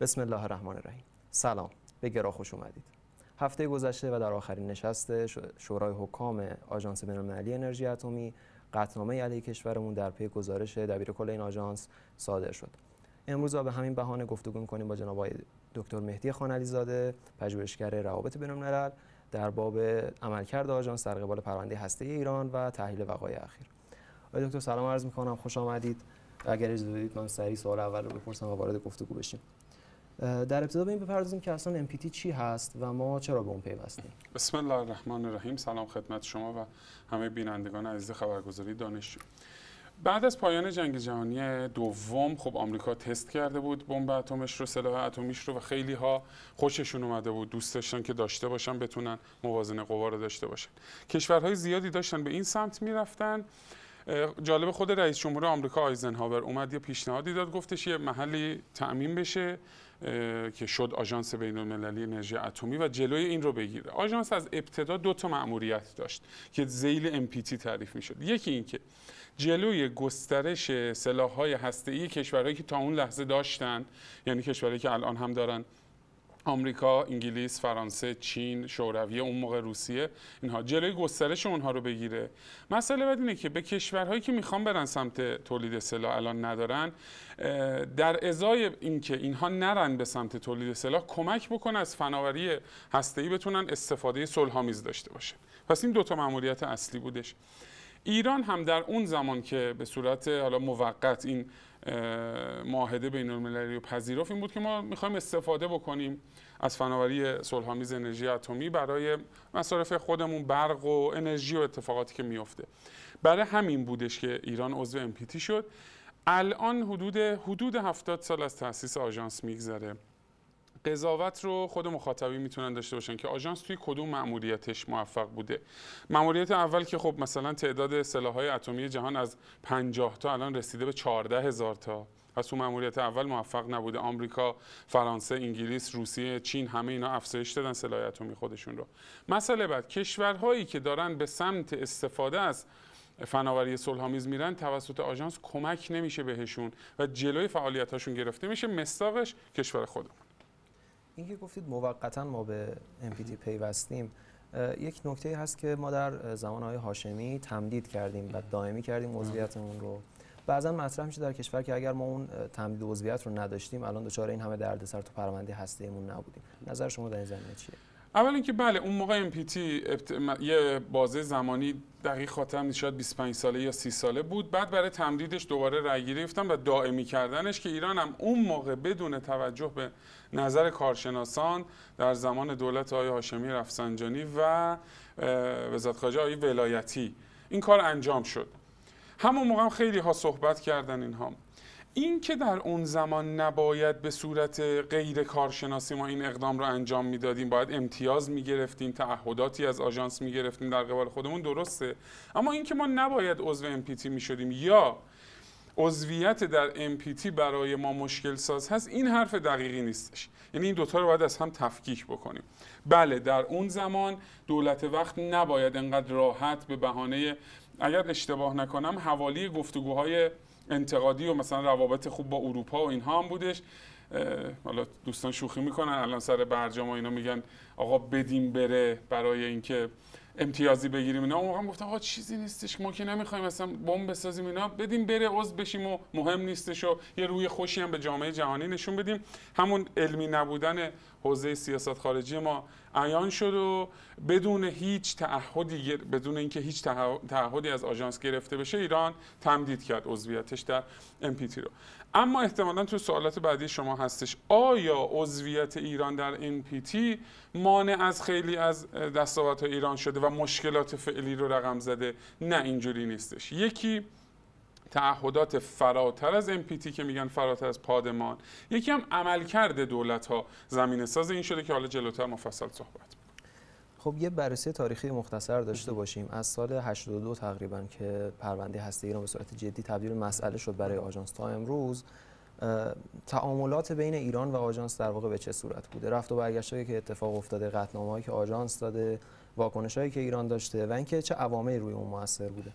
بسم الله الرحمن الرحیم سلام به گرا خوش اومدید هفته گذشته و در آخرین نشست شورای حکام آژانس بین‌المللی انرژی اتمی قطعنامه علیه کشورمون در پی گزارش دبیر کل این آژانس صادر شد امروز به همین بهانه گفتگو می‌کنیم با جناب دکتر مهدی خانعلی زاده پژوهشگر روابط بین‌الملل در باب عملکرد آژانس در قبال پرونده هسته ایران و تحلیل وقایع اخیر. آقای دکتر سلام عرض می‌کنم خوش آمدید. اگر اجازه بدید من سریع سوال اول رو بپرسم و وارد گفتگو بشیم. در ابتدا به این بپردازیم که اصلا MPT چی هست و ما چرا به اون پیوستیم بسم الله الرحمن الرحیم سلام خدمت شما و همه بینندگان عزیز خبرگزاری دانشجو بعد از پایان جنگ جهانی دوم خب آمریکا تست کرده بود بمب اتمش رو سلاح اتمیش رو و خیلی ها خوششون اومده بود دوست داشتن که داشته باشن بتونن موازنه قوا رو داشته باشن کشورهای زیادی داشتن به این سمت میرفتن جالب خود رئیس جمهور آمریکا آیزنهاور اومد یه پیشنهادی داد گفتش یه محلی تعمین بشه که شد آژانس بین المللی انرژی اتمی و جلوی این رو بگیره آژانس از ابتدا دو تا مأموریت داشت که ذیل تی تعریف میشد یکی اینکه جلوی گسترش هسته ای کشورهایی که تا اون لحظه داشتن یعنی کشورهایی که الان هم دارن آمریکا، انگلیس، فرانسه، چین، شوروی، اون موقع روسیه اینها جلوی گسترش اونها رو بگیره. مسئله بعد اینه که به کشورهایی که میخوان برن سمت تولید سلاح الان ندارن در ازای اینکه اینها نرن به سمت تولید سلاح کمک بکنه از فناوری هسته‌ای بتونن استفاده صلح‌آمیز داشته باشه. پس این دو تا مأموریت اصلی بودش. ایران هم در اون زمان که به صورت حالا موقت این معاهده بین المللی و پذیرفت این بود که ما میخوایم استفاده بکنیم از فناوری صلحآمیز انرژی اتمی برای مصارف خودمون برق و انرژی و اتفاقاتی که میفته برای همین بودش که ایران عضو امپیتی شد الان حدود حدود 70 سال از تاسیس آژانس میگذره قضاوت رو خود مخاطبی میتونن داشته باشن که آژانس توی کدوم مأموریتش موفق بوده مأموریت اول که خب مثلا تعداد سلاحهای اتمی جهان از 50 تا الان رسیده به 14 هزار تا پس اون مأموریت اول موفق نبوده آمریکا فرانسه انگلیس روسیه چین همه اینا افزایش دادن سلاح اتمی خودشون رو مسئله بعد کشورهایی که دارن به سمت استفاده از فناوری صلحآمیز میرن توسط آژانس کمک نمیشه بهشون و جلوی فعالیتاشون گرفته میشه مستاقش کشور خودمون اینکه گفتید موقتا ما به MPD پیوستیم یک نکته هست که ما در زمان های هاشمی تمدید کردیم و دائمی کردیم عضویتمون رو بعضا مطرح میشه در کشور که اگر ما اون تمدید عضویت رو نداشتیم الان دچار این همه دردسر تو پرونده هستیمون نبودیم نظر شما در این زمینه چیه اول اینکه بله اون موقع ام ابت... یه بازه زمانی دقیق خاطرم نیست شاید 25 ساله یا 30 ساله بود بعد برای تمدیدش دوباره رأی گرفتم و دائمی کردنش که ایران هم اون موقع بدون توجه به نظر کارشناسان در زمان دولت آقای هاشمی رفسنجانی و وزارت خارجه آقای ولایتی این کار انجام شد همون موقع خیلی ها صحبت کردن اینها این که در اون زمان نباید به صورت غیر کارشناسی ما این اقدام را انجام میدادیم باید امتیاز میگرفتیم تعهداتی از آژانس میگرفتیم در قبال خودمون درسته اما اینکه ما نباید عضو امپیتی میشدیم یا عضویت در MPT برای ما مشکل ساز هست این حرف دقیقی نیستش یعنی این دوتا رو باید از هم تفکیک بکنیم بله در اون زمان دولت وقت نباید انقدر راحت به بهانه اگر اشتباه نکنم حوالی گفتگوهای انتقادی و مثلا روابط خوب با اروپا و اینها هم بودش حالا دوستان شوخی میکنن الان سر برجام و اینا میگن آقا بدیم بره برای اینکه امتیازی بگیریم اینا اون موقع گفتم آقا چیزی نیستش ما که نمیخوایم مثلا بمب بسازیم اینا بدیم بره عضو بشیم و مهم نیستش و یه روی خوشی هم به جامعه جهانی نشون بدیم همون علمی نبودن حوزه سیاست خارجی ما عیان شد و بدون هیچ تعهدی بدون اینکه هیچ تعهدی از آژانس گرفته بشه ایران تمدید کرد عضویتش در امپیتی رو اما احتمالا تو سوالات بعدی شما هستش آیا عضویت ایران در پیتی مانع از خیلی از دستاوات ایران شده و مشکلات فعلی رو رقم زده نه اینجوری نیستش یکی تعهدات فراتر از پیتی که میگن فراتر از پادمان یکی هم عملکرد دولت ها زمین ساز این شده که حالا جلوتر مفصل صحبت خب یه بررسی تاریخی مختصر داشته باشیم از سال 82 تقریبا که پرونده هسته ایران به صورت جدی تبدیل مسئله شد برای آژانس تا امروز تعاملات بین ایران و آژانس در واقع به چه صورت بوده رفت و برگشتهایی که اتفاق افتاده هایی که آژانس داده هایی که ایران داشته و اینکه چه عواملی روی اون موثر بوده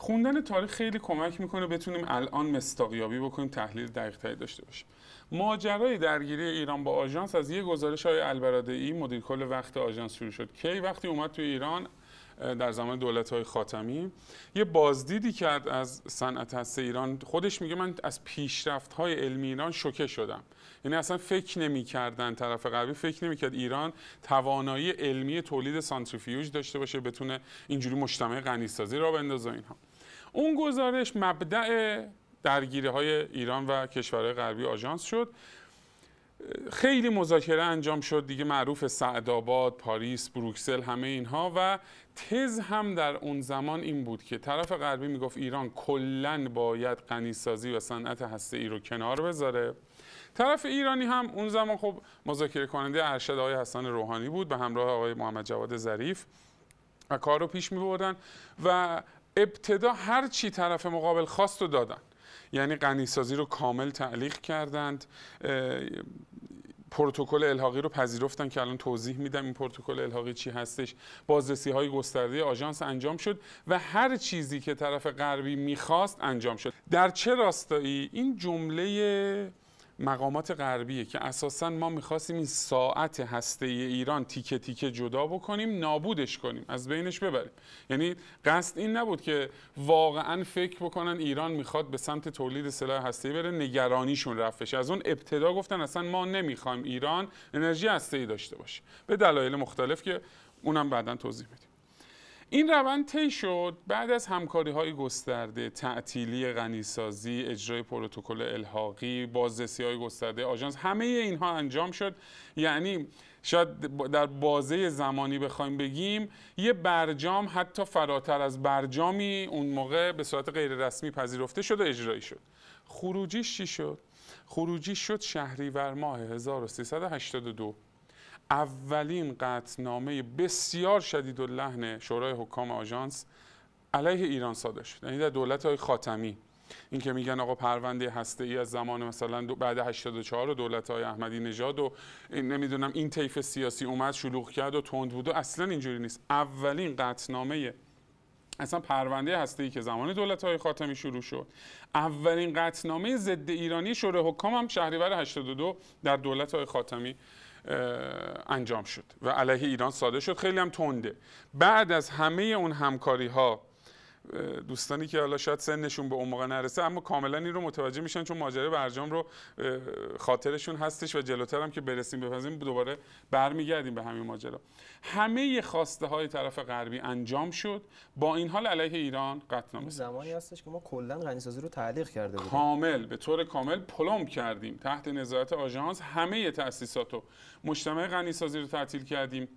خوندن تاریخ خیلی کمک میکنه بتونیم الان مستاقیابی بکنیم تحلیل دقیقتری داشته باشیم ماجرای درگیری ایران با آژانس از یه گزارش های البراده ای مدیر کل وقت آژانس شروع شد کی وقتی اومد تو ایران در زمان دولت های خاتمی یه بازدیدی کرد از صنعت هست ایران خودش میگه من از پیشرفت های علمی ایران شوکه شدم یعنی اصلا فکر نمی کردن طرف غربی فکر نمی کرد ایران توانایی علمی تولید سانتریفیوژ داشته باشه بتونه اینجوری مجتمع غنی سازی را بندازه اینها اون گزارش مبدع درگیری های ایران و کشورهای غربی آژانس شد خیلی مذاکره انجام شد دیگه معروف سعدآباد، پاریس، بروکسل همه اینها و تز هم در اون زمان این بود که طرف غربی میگفت ایران کلا باید غنیسازی و صنعت هسته ای رو کنار بذاره طرف ایرانی هم اون زمان خب مذاکره کننده ارشد آقای حسن روحانی بود به همراه آقای محمد جواد ظریف و کار رو پیش می و ابتدا هر چی طرف مقابل خواست رو دادن یعنی قنیسازی رو کامل تعلیق کردند پروتکل الحاقی رو پذیرفتن که الان توضیح میدم این پروتکل الحاقی چی هستش بازرسی های گسترده آژانس انجام شد و هر چیزی که طرف غربی میخواست انجام شد در چه راستایی این جمله مقامات غربیه که اساسا ما میخواستیم این ساعت هسته ایران تیکه تیکه جدا بکنیم نابودش کنیم از بینش ببریم یعنی قصد این نبود که واقعا فکر بکنن ایران میخواد به سمت تولید سلاح هسته ای بره نگرانیشون رفت بشه از اون ابتدا گفتن اصلا ما نمیخوایم ایران انرژی هسته ای داشته باشه به دلایل مختلف که اونم بعدا توضیح میدیم این روند طی شد بعد از همکاری های گسترده تعطیلی غنیسازی اجرای پروتکل الحاقی بازرسی های گسترده آژانس همه اینها انجام شد یعنی شاید در بازه زمانی بخوایم بگیم یه برجام حتی فراتر از برجامی اون موقع به صورت غیر رسمی پذیرفته شد و اجرایی شد خروجیش چی شد خروجی شد شهریور ماه 1382 اولین قطنامه بسیار شدید و لحن شورای حکام آژانس علیه ایران صادر شد یعنی در دولت های خاتمی این که میگن آقا پرونده هسته ای از زمان مثلا بعد 84 و دولت های احمدی نژاد و نمیدونم این طیف سیاسی اومد شلوغ کرد و تند بود و اصلا اینجوری نیست اولین قطنامه اصلا پرونده هسته ای که زمان دولت های خاتمی شروع شد اولین قطنامه ضد ایرانی شورای حکام هم شهریور 82 در دولت های خاتمی انجام شد و علیه ایران ساده شد خیلی هم تنده بعد از همه اون همکاری ها دوستانی که حالا شاید سنشون به اون موقع نرسه اما کاملا این رو متوجه میشن چون ماجره برجام رو خاطرشون هستش و جلوتر هم که برسیم بپزیم دوباره برمیگردیم به همین ماجرا همه خواسته های طرف غربی انجام شد با این حال علیه ایران قطع زمانی هستش که ما کلا غنیسازی رو تعلیق کرده بودیم کامل به طور کامل پلم کردیم تحت نظارت آژانس همه تاسیسات و مجتمع غنیسازی رو تعطیل کردیم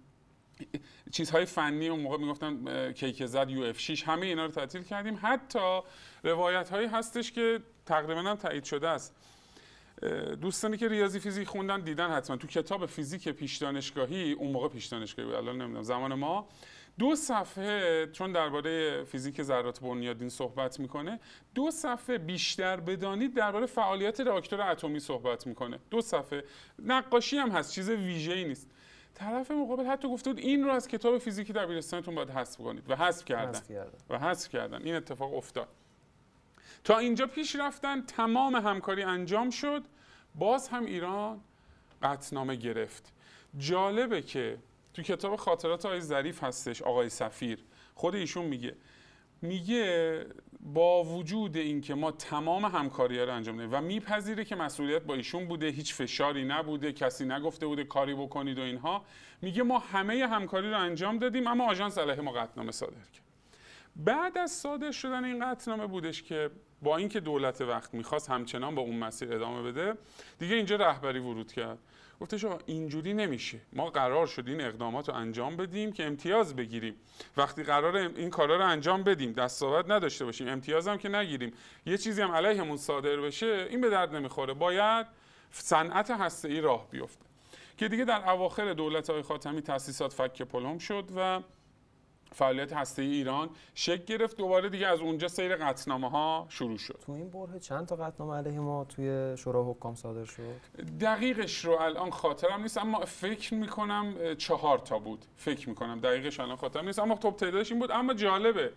چیزهای فنی اون موقع میگفتن کیک زد یو اف 6 همه اینا رو تعطیل کردیم حتی روایت هایی هستش که تقریبا هم تایید شده است دوستانی که ریاضی فیزیک خوندن دیدن حتما تو کتاب فیزیک پیش دانشگاهی اون موقع پیش دانشگاهی بود الان نمیدونم زمان ما دو صفحه چون درباره فیزیک ذرات بنیادین صحبت میکنه دو صفحه بیشتر بدانید درباره فعالیت راکتور اتمی صحبت میکنه دو صفحه نقاشی هم هست چیز ویژه‌ای نیست طرف مقابل حتی گفته بود این رو از کتاب فیزیکی در بیرستانتون باید حذف کنید و حذف کردن و حذف کردن این اتفاق افتاد تا اینجا پیش رفتن تمام همکاری انجام شد باز هم ایران قطنامه گرفت جالبه که تو کتاب خاطرات آقای ظریف هستش آقای سفیر خود ایشون میگه میگه با وجود اینکه ما تمام همکاری رو انجام دادیم و میپذیره که مسئولیت با ایشون بوده هیچ فشاری نبوده کسی نگفته بوده کاری بکنید و اینها میگه ما همه همکاری رو انجام دادیم اما آژانس علیه ما قطنامه صادر کرد بعد از صادر شدن این قطنامه بودش که با اینکه دولت وقت میخواست همچنان با اون مسیر ادامه بده دیگه اینجا رهبری ورود کرد گفته شما اینجوری نمیشه ما قرار شد این اقدامات رو انجام بدیم که امتیاز بگیریم وقتی قرار این کارا رو انجام بدیم دستاورد نداشته باشیم امتیاز هم که نگیریم یه چیزی هم علیهمون صادر بشه این به درد نمیخوره باید صنعت هسته ای راه بیفته که دیگه در اواخر دولت های خاتمی تاسیسات فک پلم شد و فعالیت هسته ایران شک گرفت دوباره دیگه از اونجا سیر قطنامه ها شروع شد تو این بره چند تا قطنامه علیه ما توی شورا حکام صادر شد دقیقش رو الان خاطرم نیست اما فکر میکنم چهار تا بود فکر میکنم دقیقش الان خاطرم نیست اما خب تعدادش این بود اما جالبه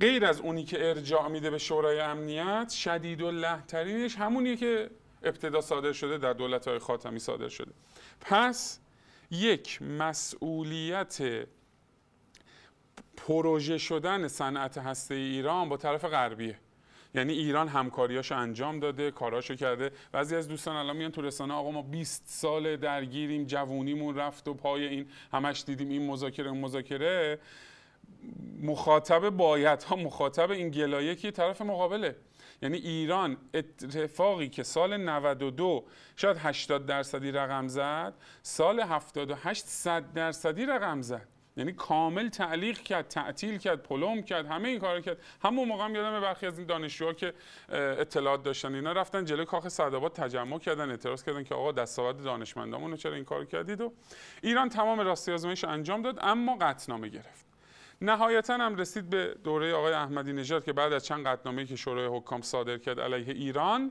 غیر از اونی که ارجاع میده به شورای امنیت شدید و لحترینش همونیه که ابتدا صادر شده در دولت های خاتمی صادر شده پس یک مسئولیت پروژه شدن صنعت هسته ایران با طرف غربیه یعنی ایران همکاریاشو انجام داده کاراشو کرده بعضی از دوستان الان میان تو رسانه آقا ما 20 سال درگیریم جوونیمون رفت و پای این همش دیدیم این مذاکره اون مذاکره مخاطب باید ها مخاطب این گلایه که طرف مقابله یعنی ایران اتفاقی که سال 92 شاید 80 درصدی رقم زد سال 78 صد درصدی رقم زد یعنی کامل تعلیق کرد تعطیل کرد پلم کرد همه این کار کرد همون موقع هم یادم برخی از این دانشجوها که اطلاعات داشتن اینا رفتن جلوی کاخ سعدآباد تجمع کردن اعتراض کردن که آقا دستاورد دانشمندامون رو چرا این کار کردید و ایران تمام راستی آزمایش انجام داد اما قطنامه گرفت نهایتا هم رسید به دوره آقای احمدی نژاد که بعد از چند قطنامه که شورای حکام صادر کرد علیه ایران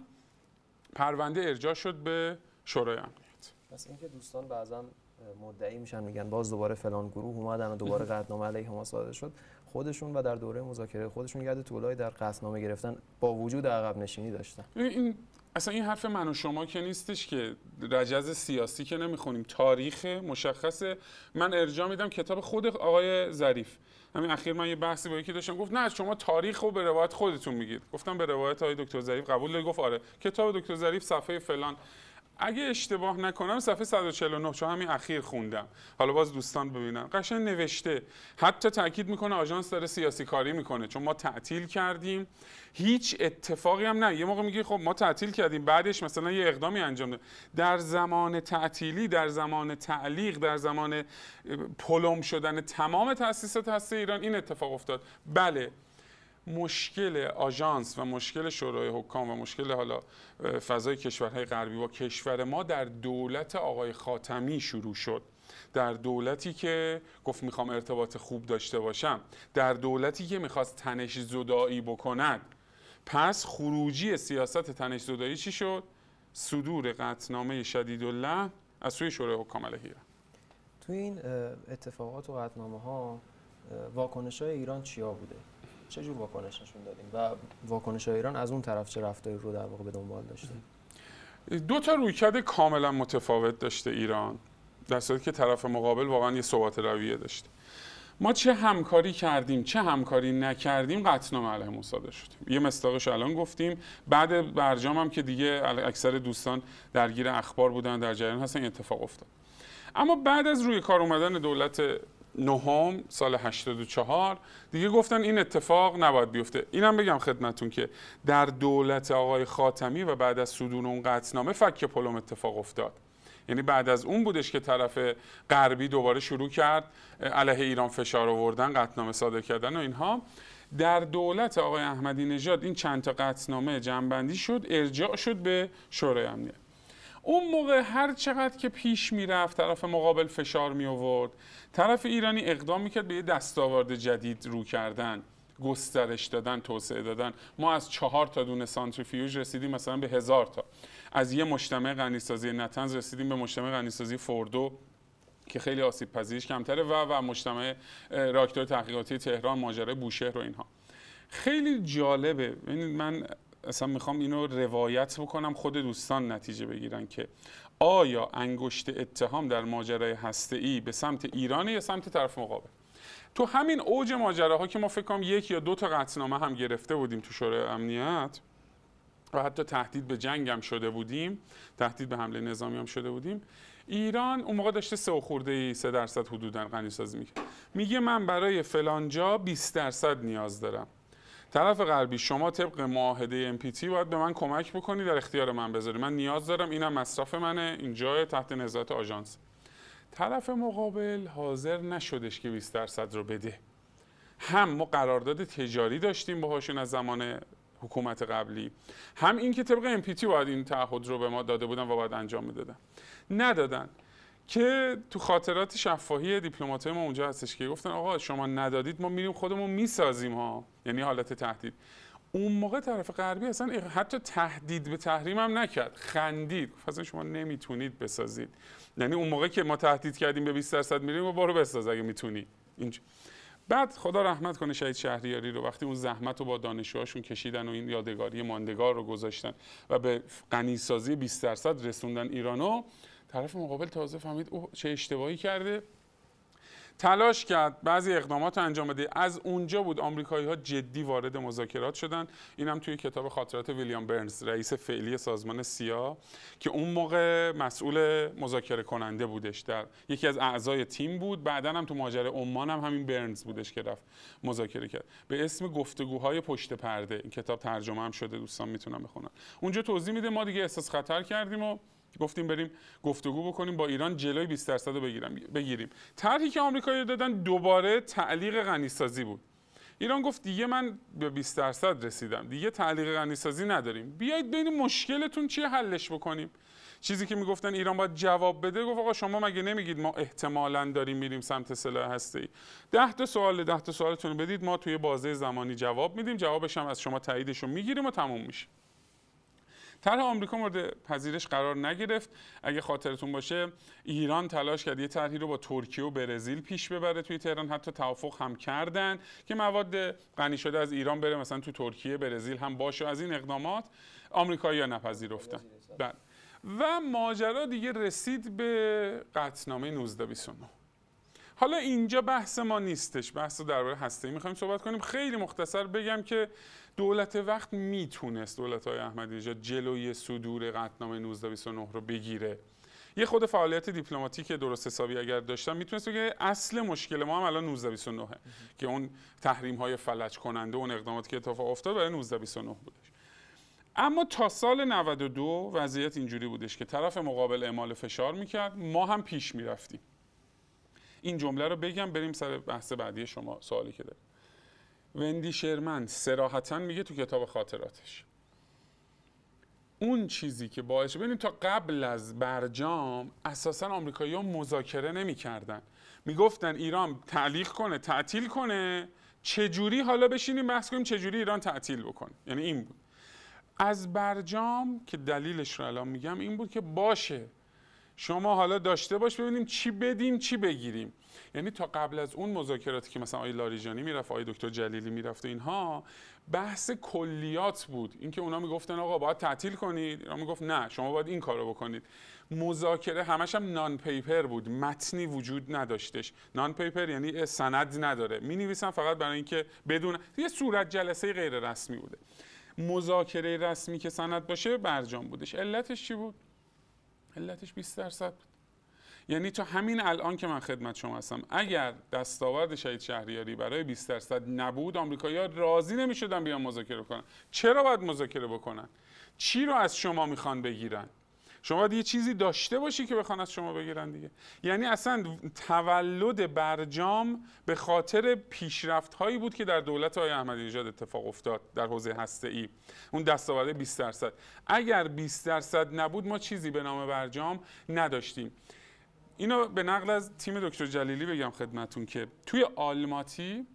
پرونده ارجاع شد به شورای امنیت پس اینکه دوستان بعضا مدعی میشن میگن باز دوباره فلان گروه اومدن و دوباره قدنامه علیه ما صادر شد خودشون و در دوره مذاکره خودشون ید طولای در قصنامه گرفتن با وجود عقب نشینی داشتن این اصلا این حرف من و شما که نیستش که رجز سیاسی که نمیخونیم تاریخ مشخصه من ارجاع میدم کتاب خود آقای ظریف همین اخیر من یه بحثی با یکی داشتم گفت نه شما تاریخ رو به روایت خودتون میگید گفتم به روایت آقای دکتر ظریف قبول داری گفت آره کتاب دکتر ظریف صفحه فلان اگه اشتباه نکنم صفحه 149 چون همین اخیر خوندم حالا باز دوستان ببینن قشن نوشته حتی تاکید میکنه آژانس داره سیاسی کاری میکنه چون ما تعطیل کردیم هیچ اتفاقی هم نه یه موقع میگی خب ما تعطیل کردیم بعدش مثلا یه اقدامی انجام ده در زمان تعطیلی در زمان تعلیق در زمان پلم شدن تمام تاسیسات هسته ایران این اتفاق افتاد بله مشکل آژانس و مشکل شورای حکام و مشکل حالا فضای کشورهای غربی و کشور ما در دولت آقای خاتمی شروع شد در دولتی که گفت میخوام ارتباط خوب داشته باشم در دولتی که میخواست تنش زدایی بکند پس خروجی سیاست تنش زدایی چی شد؟ صدور قطنامه شدید الله از سوی شورای حکام علیه ایران تو این اتفاقات و قطنامه ها واکنش های ایران چیا بوده؟ چه جور واکنش نشون دادیم و واکنش ایران از اون طرف چه رفتاری رو در واقع به دنبال داشته دو تا رویکرد کاملا متفاوت داشته ایران در صورتی که طرف مقابل واقعا یه ثبات رویه داشته ما چه همکاری کردیم چه همکاری نکردیم قطنام علیه مصادر شدیم یه مستاقش الان گفتیم بعد برجام هم که دیگه اکثر دوستان درگیر اخبار بودن در جریان هستن اتفاق افتاد اما بعد از روی کار اومدن دولت نهم سال 84 دیگه گفتن این اتفاق نباید بیفته اینم بگم خدمتون که در دولت آقای خاتمی و بعد از صدور اون قطنامه فک پلم اتفاق افتاد یعنی بعد از اون بودش که طرف غربی دوباره شروع کرد علیه ایران فشار آوردن قطنامه صادر کردن و اینها در دولت آقای احمدی نژاد این چند تا قطنامه جنبندی شد ارجاع شد به شورای امنیت اون موقع هر چقدر که پیش میرفت طرف مقابل فشار می آورد طرف ایرانی اقدام کرد به یه دستاورد جدید رو کردن گسترش دادن توسعه دادن ما از چهار تا دونه سانتریفیوژ رسیدیم مثلا به هزار تا از یه مجتمع غنیسازی نتنز رسیدیم به مجتمع غنیسازی فوردو که خیلی آسیب پذیرش کمتره و و مجتمع راکتور تحقیقاتی تهران ماجرای بوشهر و اینها خیلی جالبه یعنی من اصلا میخوام اینو روایت بکنم خود دوستان نتیجه بگیرن که آیا انگشت اتهام در ماجرای هسته ای به سمت ایرانه یا سمت طرف مقابل تو همین اوج ماجراها که ما فکر کنم یک یا دو تا قطنامه هم گرفته بودیم تو شورای امنیت و حتی تهدید به جنگ هم شده بودیم تهدید به حمله نظامی هم شده بودیم ایران اون موقع داشته سه خورده ای سه درصد حدودا غنی سازی میکرد میگه من برای فلانجا 20 درصد نیاز دارم طرف غربی شما طبق معاهده تی باید به من کمک بکنی در اختیار من بذاری من نیاز دارم اینم مصرف منه اینجا تحت نظارت آژانس طرف مقابل حاضر نشدش که 20 درصد رو بده هم ما قرارداد تجاری داشتیم باهاشون از زمان حکومت قبلی هم اینکه طبق تی باید این تعهد رو به ما داده بودن و باید انجام میدادن ندادن که تو خاطرات شفاهی دیپلمات ما اونجا هستش که گفتن آقا شما ندادید ما میریم خودمون میسازیم ها یعنی حالت تهدید اون موقع طرف غربی اصلا حتی تهدید به تحریم هم نکرد خندید گفت شما نمیتونید بسازید یعنی اون موقع که ما تهدید کردیم به 20 درصد میریم و بارو بساز اگه میتونی بعد خدا رحمت کنه شهید شهریاری رو وقتی اون زحمت رو با دانشجوهاشون کشیدن و این یادگاری ماندگار رو گذاشتن و به غنیسازی 20 درصد رسوندن ایرانو طرف مقابل تازه فهمید او چه اشتباهی کرده تلاش کرد بعضی اقدامات انجام بده از اونجا بود آمریکایی ها جدی وارد مذاکرات شدن این هم توی کتاب خاطرات ویلیام برنز رئیس فعلی سازمان سیا که اون موقع مسئول مذاکره کننده بودش در یکی از اعضای تیم بود بعدا هم تو ماجرا عمان هم همین برنز بودش که رفت مذاکره کرد به اسم گفتگوهای پشت پرده این کتاب ترجمه هم شده دوستان میتونم بخونن اونجا توضیح میده ما دیگه احساس خطر کردیم و گفتیم بریم گفتگو بکنیم با ایران جلوی 20 درصد رو بگیریم طرحی که آمریکایی دادن دوباره تعلیق غنیسازی بود ایران گفت دیگه من به 20 درصد رسیدم دیگه تعلیق غنیسازی نداریم بیایید ببینیم مشکلتون چیه حلش بکنیم چیزی که میگفتن ایران باید جواب بده گفت آقا شما مگه نمیگید ما احتمالا داریم میریم سمت سلاح هستی. ای ده تا سوال ده تا سوالتون بدید ما توی بازه زمانی جواب میدیم جوابش هم از شما تاییدش رو میگیریم و تموم میشه طرح آمریکا مورد پذیرش قرار نگرفت اگه خاطرتون باشه ایران تلاش کرد یه طرحی رو با ترکیه و برزیل پیش ببره توی تهران حتی توافق هم کردن که مواد غنی شده از ایران بره مثلا تو ترکیه برزیل هم باشه از این اقدامات آمریکایی‌ها نپذیرفتن بله و ماجرا دیگه رسید به قطنامه 1929 حالا اینجا بحث ما نیستش بحث درباره هسته‌ای میخوایم صحبت کنیم خیلی مختصر بگم که دولت وقت میتونست دولت های احمدی نژاد جلوی صدور قطنامه 1929 رو بگیره یه خود فعالیت دیپلماتیک درست حسابی اگر داشتن میتونست که اصل مشکل ما هم الان 1929 که اون تحریم های فلج کننده و اون اقداماتی که اتفاق افتاد برای 1929 بودش اما تا سال 92 وضعیت اینجوری بودش که طرف مقابل اعمال فشار میکرد ما هم پیش میرفتیم این جمله رو بگم بریم سر بحث بعدی شما سوالی که وندی شرمن سراحتا میگه تو کتاب خاطراتش اون چیزی که باعث ببینید تا قبل از برجام اساسا آمریکایی‌ها مذاکره نمیکردن. میگفتن ایران تعلیق کنه تعطیل کنه چجوری حالا بشینیم بحث کنیم چجوری ایران تعطیل بکنه یعنی این بود از برجام که دلیلش رو الان میگم این بود که باشه شما حالا داشته باش ببینیم چی بدیم چی بگیریم یعنی تا قبل از اون مذاکراتی که مثلا آقای لاریجانی میرفت آی دکتر جلیلی میرفت و اینها بحث کلیات بود اینکه اونا میگفتن آقا باید تعطیل کنید اونا میگفت نه شما باید این کارو بکنید مذاکره همش هم نان پیپر بود متنی وجود نداشتش نان پیپر یعنی سند نداره می نویسن فقط برای اینکه بدون یه صورت جلسه غیر رسمی بوده مذاکره رسمی که سند باشه برجام بودش علتش چی بود علتش 20 درصد بود یعنی تا همین الان که من خدمت شما هستم اگر دستاورد شهید شهریاری برای 20 درصد نبود آمریکایی‌ها راضی نمی‌شدن بیان مذاکره کنن چرا باید مذاکره بکنن چی رو از شما میخوان بگیرن شما باید یه چیزی داشته باشی که بخوان از شما بگیرن دیگه یعنی اصلا تولد برجام به خاطر پیشرفت هایی بود که در دولت آقای احمدی نژاد اتفاق افتاد در حوزه هسته ای اون دستاورد 20 درصد اگر 20 درصد نبود ما چیزی به نام برجام نداشتیم اینو به نقل از تیم دکتر جلیلی بگم خدمتون که توی آلماتی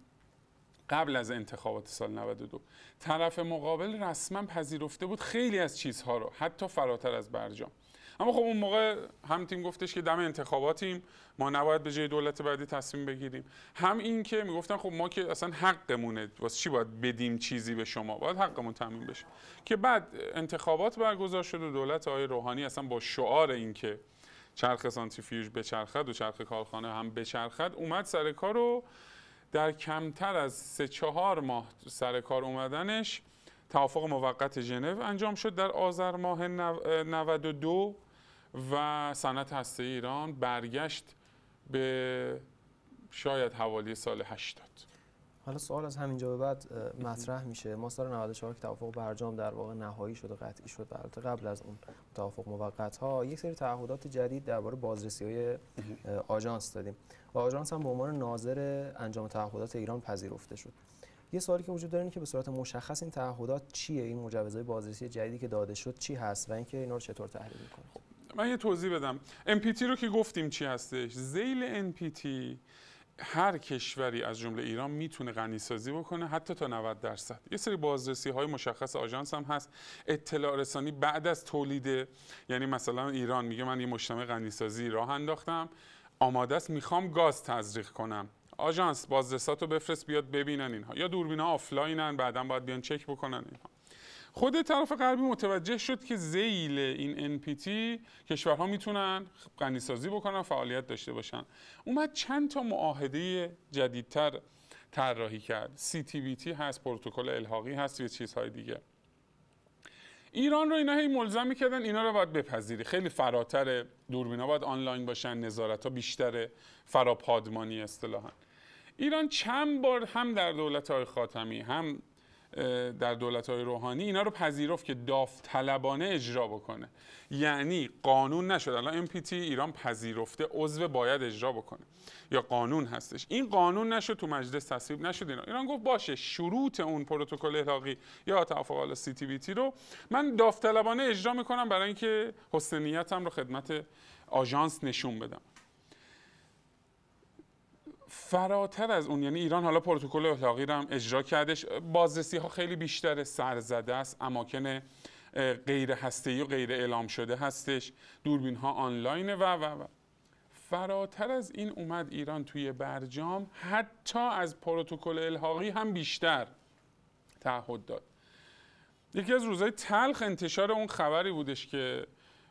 قبل از انتخابات سال 92 طرف مقابل رسما پذیرفته بود خیلی از چیزها رو حتی فراتر از برجام اما خب اون موقع هم تیم گفتش که دم انتخاباتیم ما نباید به جای دولت بعدی تصمیم بگیریم هم این که میگفتن خب ما که اصلا حقمونه واسه چی باید بدیم چیزی به شما باید حقمون تامین بشه که بعد انتخابات برگزار شد و دولت آقای روحانی اصلا با شعار که چرخ سانتریفیوژ بچرخد و چرخ کارخانه هم بچرخد اومد سر کار و در کمتر از سه چهار ماه سر کار اومدنش توافق موقت ژنو انجام شد در آذر ماه 92 و صنعت هسته ایران برگشت به شاید حوالی سال 80 حالا سوال از همینجا به بعد مطرح میشه ما سال 94 که توافق برجام در واقع نهایی شد و قطعی شد و قبل از اون توافق موقت ها یک سری تعهدات جدید درباره بازرسی های آژانس دادیم و آژانس هم به عنوان ناظر انجام تعهدات ایران پذیرفته شد یه سوالی که وجود داره اینه که به صورت مشخص این تعهدات چیه این مجوزهای بازرسی جدیدی که داده شد چی هست و اینکه اینا رو چطور تحلیل می‌کنید من یه توضیح بدم NPT رو که گفتیم چی هستش زیل NPT هر کشوری از جمله ایران میتونه غنی سازی بکنه حتی تا 90 درصد یه سری بازرسی های مشخص آژانس هم هست اطلاع رسانی بعد از تولید یعنی مثلا ایران میگه من یه مجتمع غنی سازی راه انداختم آماده است میخوام گاز تزریق کنم آژانس بازرساتو بفرست بیاد ببینن اینها یا دوربین ها آفلاینن بعدا باید بیان چک بکنن اینها خود طرف غربی متوجه شد که زیل این NPT کشورها میتونن غنیسازی بکنن فعالیت داشته باشن اومد چند تا معاهده جدیدتر طراحی کرد CTBT هست پروتکل الحاقی هست و چیزهای دیگه ایران رو اینا هی ملزم میکردن اینا رو باید بپذیری خیلی فراتر دوربینا باید آنلاین باشن نظارت ها بیشتر فراپادمانی اصطلاحا ایران چند بار هم در دولت های خاتمی هم در دولت های روحانی اینا رو پذیرفت که داوطلبانه اجرا بکنه یعنی قانون نشد الان MPT ایران پذیرفته عضو باید اجرا بکنه یا قانون هستش این قانون نشد تو مجلس تصویب نشد اینا. ایران گفت باشه شروط اون پروتکل احلاقی یا توافق حالا سی تی تی رو من داوطلبانه اجرا میکنم برای اینکه حسنیتم رو خدمت آژانس نشون بدم فراتر از اون یعنی ایران حالا پروتکل اخلاقی رو هم اجرا کردش بازرسی ها خیلی بیشتر سرزده است اماکن غیر هسته و غیر اعلام شده هستش دوربین ها آنلاینه و و و فراتر از این اومد ایران توی برجام حتی از پروتکل الحاقی هم بیشتر تعهد داد یکی از روزهای تلخ انتشار اون خبری بودش که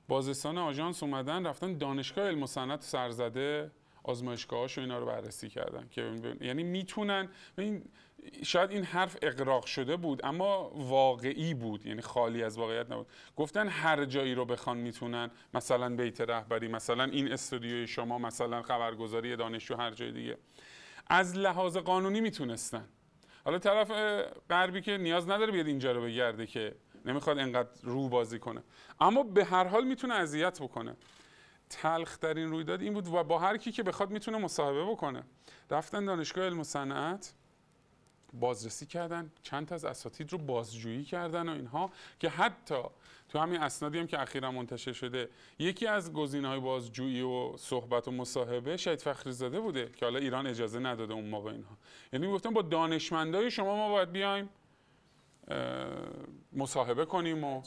بازرسان آژانس اومدن رفتن دانشگاه علم و صنعت سرزده آزمایشگاهاش و اینا رو بررسی کردن که یعنی میتونن شاید این حرف اقراق شده بود اما واقعی بود یعنی خالی از واقعیت نبود گفتن هر جایی رو بخوان میتونن مثلا بیت رهبری مثلا این استودیوی شما مثلا خبرگزاری دانشجو هر جای دیگه از لحاظ قانونی میتونستن حالا طرف غربی که نیاز نداره بیاد اینجا رو بگرده که نمیخواد انقدر رو بازی کنه اما به هر حال میتونه اذیت بکنه تلخ در این رویداد این بود و با هر کی که بخواد میتونه مصاحبه بکنه رفتن دانشگاه علم و صنعت بازرسی کردن چند از اساتید رو بازجویی کردن و اینها که حتی تو همین اسنادی هم که اخیرا منتشر شده یکی از گزینه‌های بازجویی و صحبت و مصاحبه شهید فخری زاده بوده که حالا ایران اجازه نداده اون موقع اینها یعنی گفتم با دانشمندای شما ما باید بیایم مصاحبه کنیم و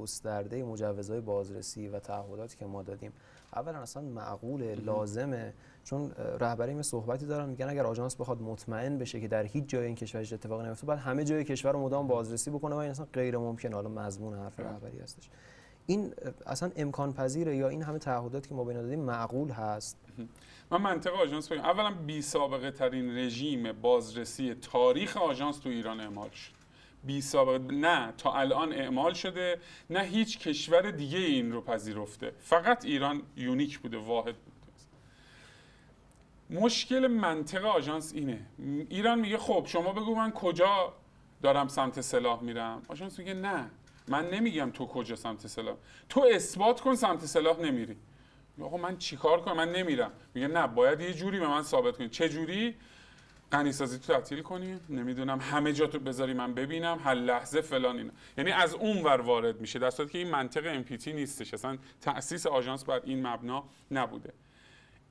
گسترده مجوزهای بازرسی و تعهداتی که ما دادیم اولا اصلا معقوله لازمه چون رهبری می صحبتی دارن میگن اگر آژانس بخواد مطمئن بشه که در هیچ جای این کشور اتفاقی نیفته بعد همه جای کشور رو مدام بازرسی بکنه و این اصلا غیر ممکن حالا مضمون حرف رهبری هستش این اصلا امکان پذیره یا این همه تعهداتی که ما بین دادیم معقول هست من منطق آژانس بگم اولا بی سابقه ترین رژیم بازرسی تاریخ آژانس تو ایران اعمال شد بی نه تا الان اعمال شده نه هیچ کشور دیگه این رو پذیرفته فقط ایران یونیک بوده واحد بوده مشکل منطق آژانس اینه ایران میگه خب شما بگو من کجا دارم سمت سلاح میرم آژانس میگه نه من نمیگم تو کجا سمت سلاح تو اثبات کن سمت سلاح نمیری آقا من چیکار کنم من نمیرم میگه نه باید یه جوری به من ثابت کنی چه جوری سازی تو تعطیل کنی نمیدونم همه جا تو بذاری من ببینم هر لحظه فلان اینا یعنی از اون وارد میشه در که این منطق امپیتی نیستش اصلا تاسیس آژانس بر این مبنا نبوده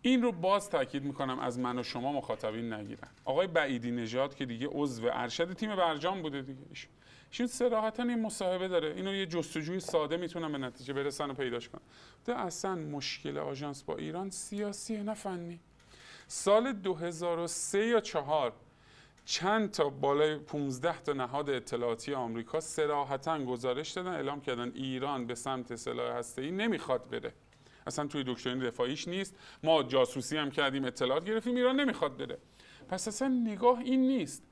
این رو باز تاکید میکنم از من و شما مخاطبین نگیرن آقای بعیدی نژاد که دیگه عضو ارشد تیم برجام بوده دیگه ایشون ایشون صراحتا این مصاحبه داره اینو یه جستجوی ساده میتونم به نتیجه برسن و پیداش کنم ده اصلا مشکل آژانس با ایران سیاسی نه فنی سال 2003 یا 4 چند تا بالای 15 تا نهاد اطلاعاتی آمریکا سراحتا گزارش دادن اعلام کردن ایران به سمت سلاح هسته‌ای نمیخواد بره اصلا توی دکترین دفاعیش نیست ما جاسوسی هم کردیم اطلاعات گرفتیم ایران نمیخواد بره پس اصلا نگاه این نیست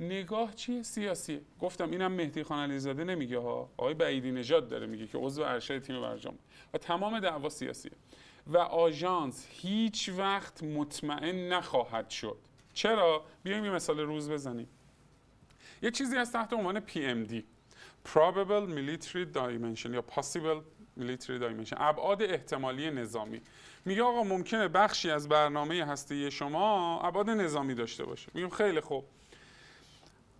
نگاه چیه سیاسی گفتم اینم مهدی خان علیزاده نمیگه ها آقای بعیدی نژاد داره میگه که عضو ارشد تیم برجام و تمام دعوا سیاسیه و آژانس هیچ وقت مطمئن نخواهد شد چرا بیایم یه مثال روز بزنیم یه چیزی از تحت عنوان PMD Probable Military Dimension یا Possible Military Dimension ابعاد احتمالی نظامی میگه آقا ممکنه بخشی از برنامه هستی شما ابعاد نظامی داشته باشه میگم خیلی خوب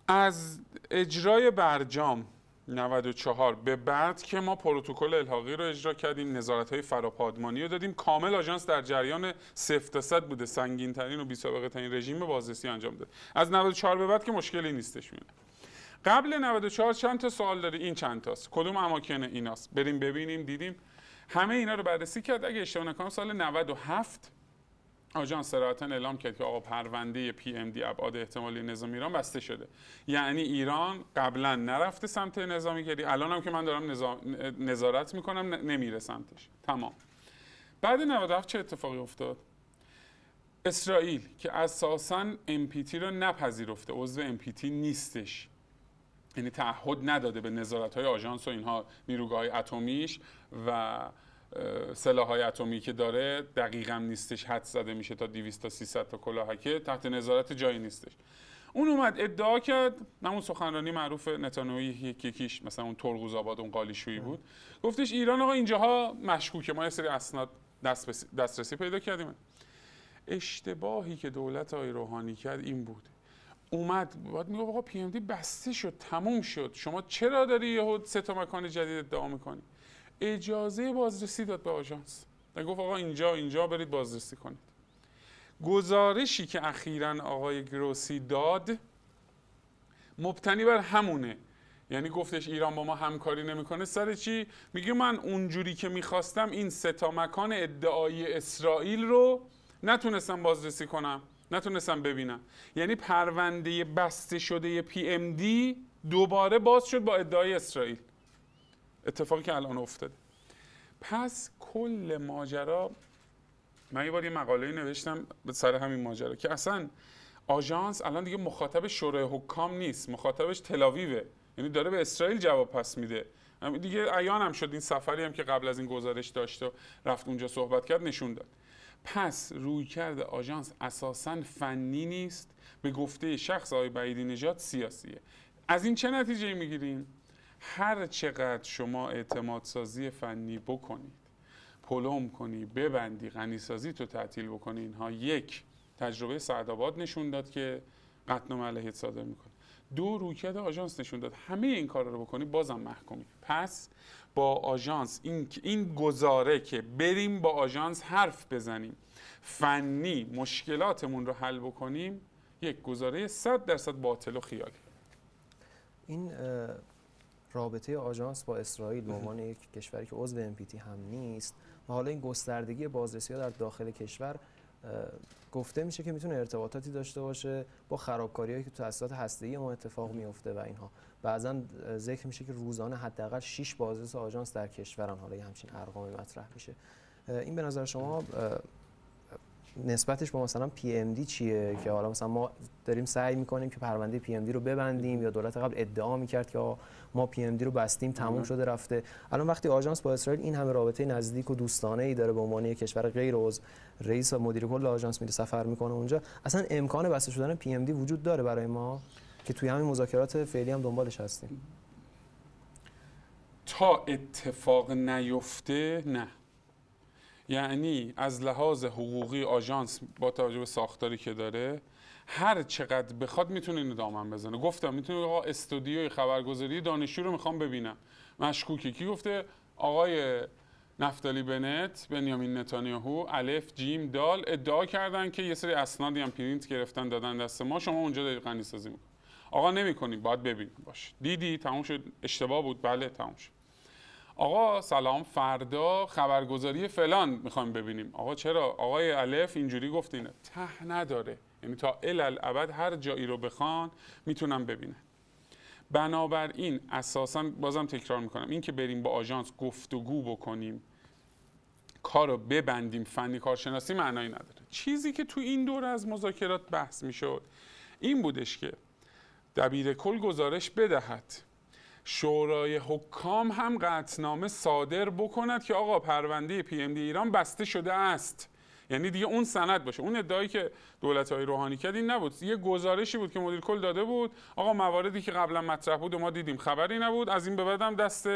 از اجرای برجام 94 به بعد که ما پروتکل الحاقی رو اجرا کردیم نظارت های فراپادمانی رو دادیم کامل آژانس در جریان و صد بوده سنگین ترین و بی سابقه ترین رژیم بازرسی انجام داد از 94 به بعد که مشکلی نیستش میونه قبل 94 چند تا سوال داره این چند تاست کدوم اماکن ایناست بریم ببینیم دیدیم همه اینا رو بررسی کرد اگه اشتباه نکنم سال 97 آجان صراحتا اعلام کرد که آقا پرونده پی ام دی ابعاد احتمالی نظام ایران بسته شده یعنی ایران قبلا نرفته سمت نظامی گری الان هم که من دارم نظارت میکنم نمیره سمتش تمام بعد 97 چه اتفاقی افتاد اسرائیل که اساسا تی رو نپذیرفته عضو تی نیستش یعنی تعهد نداده به نظارت های آژانس و اینها نیروگاه اتمیش و سلاحهای اتمی که داره دقیقا نیستش حد زده میشه تا 200 تا 300 تا کلاهکه تحت نظارت جایی نیستش اون اومد ادعا کرد همون سخنرانی معروف نتانوی یکیش مثلا اون ترغوز آباد اون قالیشویی بود گفتش ایران آقا اینجاها مشکوکه ما یه سری اسناد دسترسی پیدا کردیم اشتباهی که دولت آقای روحانی کرد این بود اومد بعد میگه آقا پی ام دی بسته شد تموم شد شما چرا داری یهو سه تا مکان جدید ادعا میکنی اجازه بازرسی داد به آژانس و گفت آقا اینجا اینجا برید بازرسی کنید گزارشی که اخیرا آقای گروسی داد مبتنی بر همونه یعنی گفتش ایران با ما همکاری نمیکنه سر چی میگه من اونجوری که میخواستم این سه تا مکان ادعایی اسرائیل رو نتونستم بازرسی کنم نتونستم ببینم یعنی پرونده بسته شده پی ام دی دوباره باز شد با ادعای اسرائیل اتفاقی که الان افتاده پس کل ماجرا من یه بار یه مقاله نوشتم به سر همین ماجرا که اصلا آژانس الان دیگه مخاطب شورای حکام نیست مخاطبش تلاویوه یعنی داره به اسرائیل جواب پس میده دیگه ایان هم شد این سفری هم که قبل از این گزارش داشت و رفت اونجا صحبت کرد نشون داد پس روی کرده آژانس اساسا فنی نیست به گفته شخص آقای بعیدی نجات سیاسیه از این چه نتیجه میگیریم هر چقدر شما اعتمادسازی فنی بکنید پلوم کنی ببندی غنیسازی تو تعطیل بکنی اینها یک تجربه سعدآباد نشون داد که قطنامه علیه صادر میکنه دو رویکرد آژانس نشون داد همه این کار رو بکنی بازم محکومی پس با آژانس این این گزاره که بریم با آژانس حرف بزنیم فنی مشکلاتمون رو حل بکنیم یک گزاره 100 درصد باطل و خیالی این رابطه آژانس با اسرائیل به عنوان یک کشوری که عضو امپیتی هم نیست و حالا این گستردگی بازرسی ها در داخل کشور گفته میشه که میتونه ارتباطاتی داشته باشه با خرابکاری که تو تاسیسات هسته‌ای ما اتفاق میفته و اینها بعضا ذکر میشه که روزانه حداقل 6 بازرس آژانس در کشور هم حالا همچین ارقامی مطرح میشه این به نظر شما نسبتش با مثلا پی ام دی چیه که حالا مثلا ما داریم سعی میکنیم که پرونده پی ام دی رو ببندیم یا دولت قبل ادعا میکرد که ما پی ام دی رو بستیم تموم شده رفته الان وقتی آژانس با اسرائیل این همه رابطه نزدیک و دوستانه ای داره به عنوان یک کشور غیر از رئیس و مدیر کل آژانس میره سفر میکنه اونجا اصلا امکان بسته شدن پی ام دی وجود داره برای ما که توی همین مذاکرات فعلی هم دنبالش هستیم تا اتفاق نیفته نه یعنی از لحاظ حقوقی آژانس با توجه به ساختاری که داره هر چقدر بخواد میتونه اینو دامن بزنه گفتم میتونه آقا استودیوی خبرگزاری دانشجو رو میخوام ببینم مشکوکی کی گفته آقای نفتالی بنت بنیامین نتانیاهو الف جیم دال ادعا کردن که یه سری اسنادی هم پرینت گرفتن دادن دست ما شما اونجا دارید قنی سازی میکنید آقا نمیکنید باید ببینید باش دیدی تموم شد اشتباه بود بله تموم شد آقا سلام فردا خبرگزاری فلان میخوام ببینیم آقا چرا آقای الف اینجوری گفتین ته نداره یعنی تا ابد هر جایی رو بخوان میتونن ببینن بنابراین اساسا بازم تکرار میکنم این که بریم با آژانس گفتگو بکنیم کار رو ببندیم فنی کارشناسی معنایی نداره چیزی که تو این دور از مذاکرات بحث میشد این بودش که دبیر کل گزارش بدهد شورای حکام هم قطنامه صادر بکند که آقا پرونده پی ام دی ایران بسته شده است یعنی دیگه اون سند باشه اون ادعایی که دولت های روحانی کرد این نبود یه گزارشی بود که مدیر کل داده بود آقا مواردی که قبلا مطرح بود و ما دیدیم خبری نبود از این به بعدم دست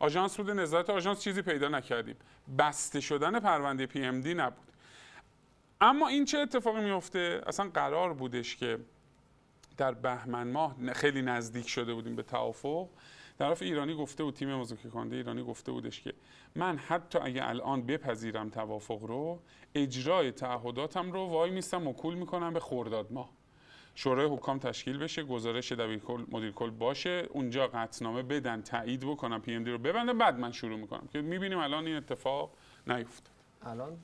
آژانس بود نظارت آژانس چیزی پیدا نکردیم بسته شدن پرونده پی ام دی نبود اما این چه اتفاقی میفته اصلا قرار بودش که در بهمن ماه خیلی نزدیک شده بودیم به توافق طرف ایرانی گفته بود تیم مذاکره ایرانی گفته بودش که من حتی اگه الان بپذیرم توافق رو اجرای تعهداتم رو وای میستم مکول میکنم به خورداد ما شورای حکام تشکیل بشه گزارش دبیر کل مدیر کل باشه اونجا قطنامه بدن تایید بکنم پی ام دی رو ببنده بعد من شروع میکنم که میبینیم الان این اتفاق نیفتاد الان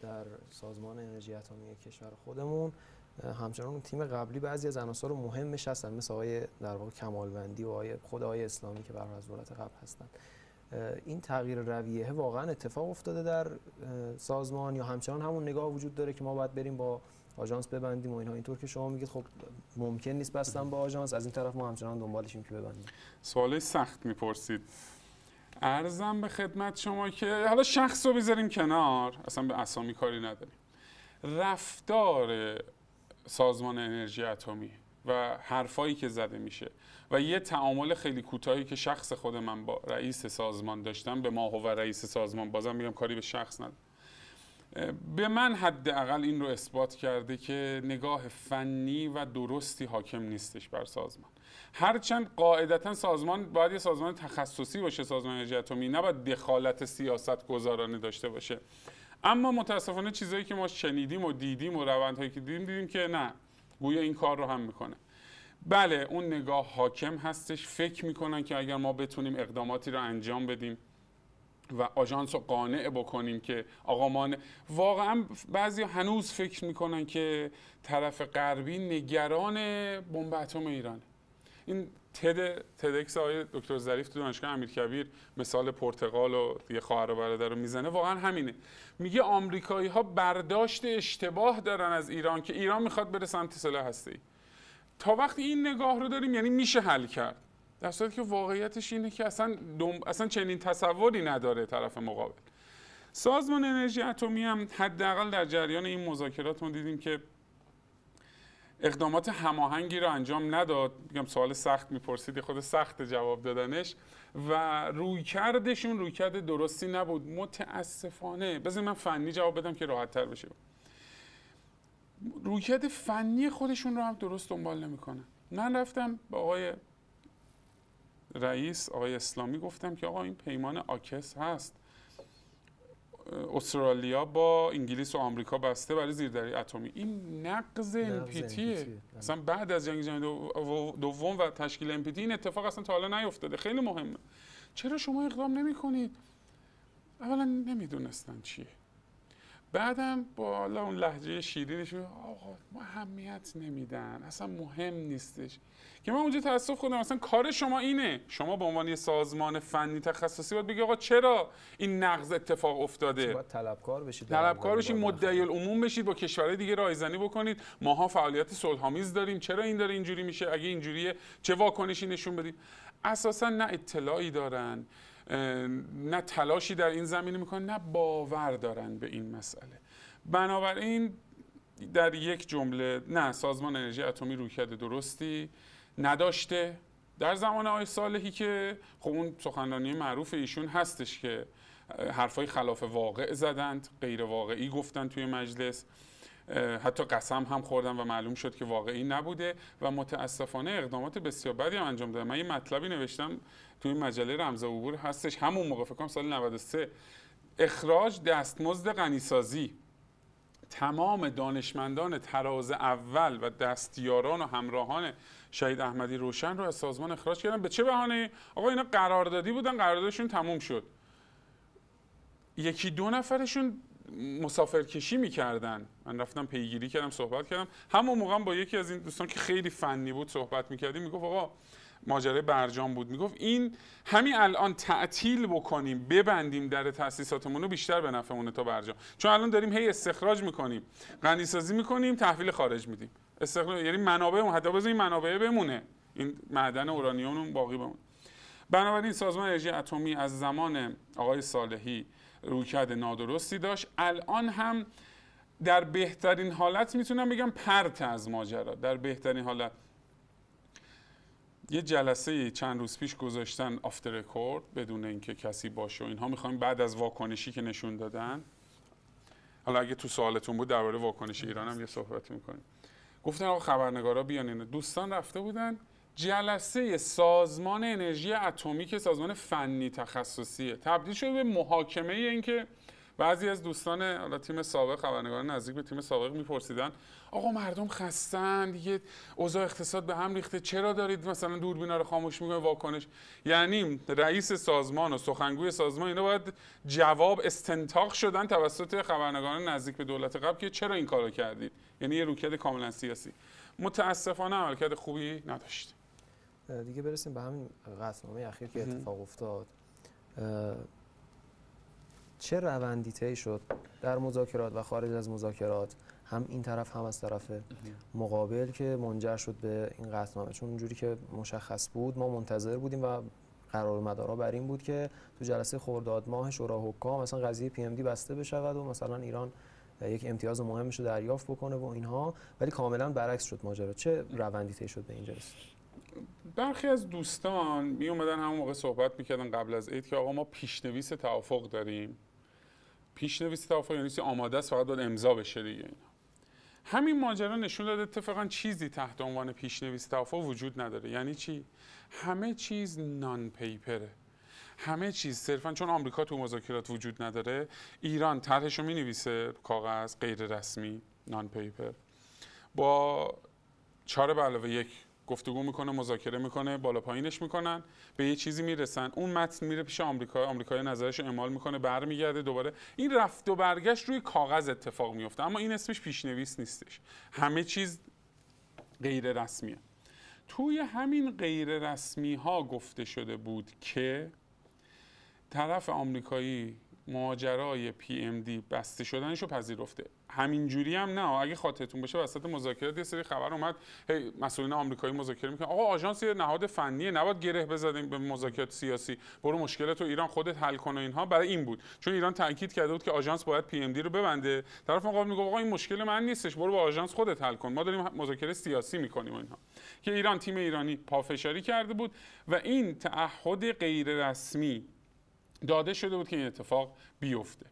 در سازمان انرژی اتمی کشور خودمون همچنان تیم قبلی بعضی از عناصر مهم هستن مثل آقای در واقع کمالوندی و آقای خود آقای اسلامی که برای از دولت قبل هستن این تغییر رویه واقعا اتفاق افتاده در سازمان یا همچنان همون نگاه وجود داره که ما باید بریم با آژانس ببندیم و اینها اینطور که شما میگید خب ممکن نیست بستن با آژانس از این طرف ما همچنان دنبالشیم که ببندیم سوال سخت میپرسید ارزم به خدمت شما که حالا شخص رو بذاریم کنار اصلا به اسامی کاری نداریم رفتار سازمان انرژی اتمی و حرفایی که زده میشه و یه تعامل خیلی کوتاهی که شخص خود من با رئیس سازمان داشتم به ماهو و رئیس سازمان بازم میگم کاری به شخص ندارم به من حداقل این رو اثبات کرده که نگاه فنی و درستی حاکم نیستش بر سازمان هرچند قاعدتا سازمان باید یه سازمان تخصصی باشه سازمان انرژی اتمی نباید دخالت سیاست گذارانه داشته باشه اما متاسفانه چیزایی که ما شنیدیم و دیدیم و روندهایی که دیدیم دیدیم که نه گویا این کار رو هم میکنه بله اون نگاه حاکم هستش فکر میکنن که اگر ما بتونیم اقداماتی رو انجام بدیم و آژانس رو قانع بکنیم که آقا ما واقعا بعضی هنوز فکر میکنن که طرف غربی نگران بمب اتم ایرانه این تد تدکس آقای دکتر ظریف تو دانشگاه امیرکبیر مثال پرتغال و یه خواهر و برادر رو میزنه واقعا همینه میگه آمریکایی ها برداشت اشتباه دارن از ایران که ایران میخواد بره سمت سلاح هستی تا وقتی این نگاه رو داریم یعنی میشه حل کرد در صورتی که واقعیتش اینه که اصلا, دم... اصلا چنین تصوری نداره طرف مقابل سازمان انرژی اتمی هم حداقل در جریان این مذاکرات ما دیدیم که اقدامات هماهنگی رو انجام نداد میگم سوال سخت میپرسید خود سخت جواب دادنش و رویکردشون رویکرد درستی نبود متاسفانه بذار من فنی جواب بدم که راحت تر بشه رویکرد فنی خودشون رو هم درست دنبال نمیکنن من رفتم با آقای رئیس آقای اسلامی گفتم که آقا این پیمان آکس هست استرالیا با انگلیس و آمریکا بسته برای زیردری اتمی این نقض امپیتیه بله. اصلا بعد از جنگ جهانی دوم و تشکیل امپیتی این اتفاق اصلا تا حالا نیفتاده خیلی مهمه چرا شما اقدام نمی کنید اولا نمیدونستن چیه بعدم با اون لحجه شیرینش آقا ما نمیدن اصلا مهم نیستش که من اونجا تاسف خودم اصلا کار شما اینه شما به عنوان یه سازمان فنی تخصصی باید بگی آقا چرا این نقض اتفاق افتاده باید طلبکار بشید طلبکار بشید مدعی العموم بشید با کشورهای دیگه رایزنی بکنید ماها فعالیت صلحآمیز داریم چرا این داره اینجوری میشه اگه اینجوریه چه واکنشی نشون بدیم اساسا نه اطلاعی دارن نه تلاشی در این زمینه میکنن نه باور دارن به این مسئله بنابراین در یک جمله نه سازمان انرژی اتمی رویکرد درستی نداشته در زمان آی صالحی که خب اون سخنرانی معروف ایشون هستش که حرفای خلاف واقع زدند غیر واقعی گفتن توی مجلس حتی قسم هم خوردم و معلوم شد که واقعی نبوده و متاسفانه اقدامات بسیار بدی هم انجام داده من یه مطلبی نوشتم توی مجله رمز عبور هستش همون موقع فکر سال 93 اخراج دستمزد غنیسازی تمام دانشمندان تراز اول و دستیاران و همراهان شهید احمدی روشن رو از سازمان اخراج کردن به چه بهانه آقا اینا قراردادی بودن قراردادشون تموم شد یکی دو نفرشون مسافرکشی میکردن من رفتم پیگیری کردم صحبت کردم همون موقع با یکی از این دوستان که خیلی فنی بود صحبت میکردیم میگفت آقا ماجره برجام بود میگفت این همین الان تعطیل بکنیم ببندیم در تاسیساتمون رو بیشتر به نفعمونه تا برجام چون الان داریم هی استخراج میکنیم غنی سازی میکنیم تحویل خارج میدیم استخراج یعنی منابع اون حتی این منابع بمونه این معدن اورانیوم باقی بمونه بنابراین سازمان انرژی اتمی از زمان آقای صالحی رویکرد نادرستی داشت الان هم در بهترین حالت میتونم بگم پرت از ماجرا در بهترین حالت یه جلسه چند روز پیش گذاشتن آفتر رکورد بدون اینکه کسی باشه و اینها میخوایم بعد از واکنشی که نشون دادن حالا اگه تو سوالتون بود درباره واکنش ایران هم یه صحبتی میکنیم گفتن آقا خبرنگارا بیان اینا دوستان رفته بودن جلسه سازمان انرژی اتمی که سازمان فنی تخصصیه تبدیل شده به محاکمه این که بعضی از دوستان حالا تیم سابق خبرنگاران نزدیک به تیم سابق میپرسیدن آقا مردم خستن دیگه اوضاع اقتصاد به هم ریخته چرا دارید مثلا دوربینا رو خاموش میکنه واکنش یعنی رئیس سازمان و سخنگوی سازمان اینا باید جواب استنتاق شدن توسط خبرنگاران نزدیک به دولت قبل که چرا این کارو کردید یعنی یه روکت کاملا سیاسی متاسفانه عملکرد خوبی نداشت دیگه برسیم به همین قطنامه اخیر که اتفاق افتاد چه روندی طی شد در مذاکرات و خارج از مذاکرات هم این طرف هم از طرف مقابل که منجر شد به این قطنامه چون اونجوری که مشخص بود ما منتظر بودیم و قرار مدارا بر این بود که تو جلسه خرداد ماه شورا حکام مثلا قضیه پی ام دی بسته بشود و مثلا ایران یک امتیاز مهمش رو دریافت بکنه و اینها ولی کاملا برعکس شد ماجرا چه روندی طی شد به اینجا رسید برخی از دوستان می اومدن همون موقع صحبت میکردن قبل از عید که آقا ما پیشنویس توافق داریم پیشنویس توافق یعنی آماده است فقط باید امضا بشه دیگه همین ماجرا نشون داد اتفاقا چیزی تحت عنوان پیشنویس توافق وجود نداره یعنی چی همه چیز نان پیپره همه چیز صرفا چون آمریکا تو مذاکرات وجود نداره ایران طرحش رو مینویسه کاغذ غیر رسمی نان پیپر با چهار به علاوه یک گفتگو میکنه مذاکره میکنه بالا پایینش میکنن به یه چیزی میرسن اون متن میره پیش آمریکا آمریکا نظرش اعمال میکنه برمیگرده دوباره این رفت و برگشت روی کاغذ اتفاق میفته اما این اسمش پیشنویس نیستش همه چیز غیر رسمیه توی همین غیر رسمی ها گفته شده بود که طرف آمریکایی ماجرای پی ام دی بسته شدنش رو پذیرفته همینجوری هم نه اگه خاطرتون باشه وسط مذاکرات یه سری خبر اومد هی مسئولین آمریکایی مذاکره میکنن آقا آژانس یه نهاد فنیه نباید گره بزنیم به مذاکرات سیاسی برو مشکل تو ایران خودت حل کن و اینها برای این بود چون ایران تاکید کرده بود که آژانس باید پی ام دی رو ببنده طرف مقابل میگه آقا این مشکل من نیستش برو با آژانس خودت حل کن ما داریم مذاکره سیاسی میکنیم و اینها که ایران تیم ایرانی پافشاری کرده بود و این تعهد غیر رسمی داده شده بود که این اتفاق بیفته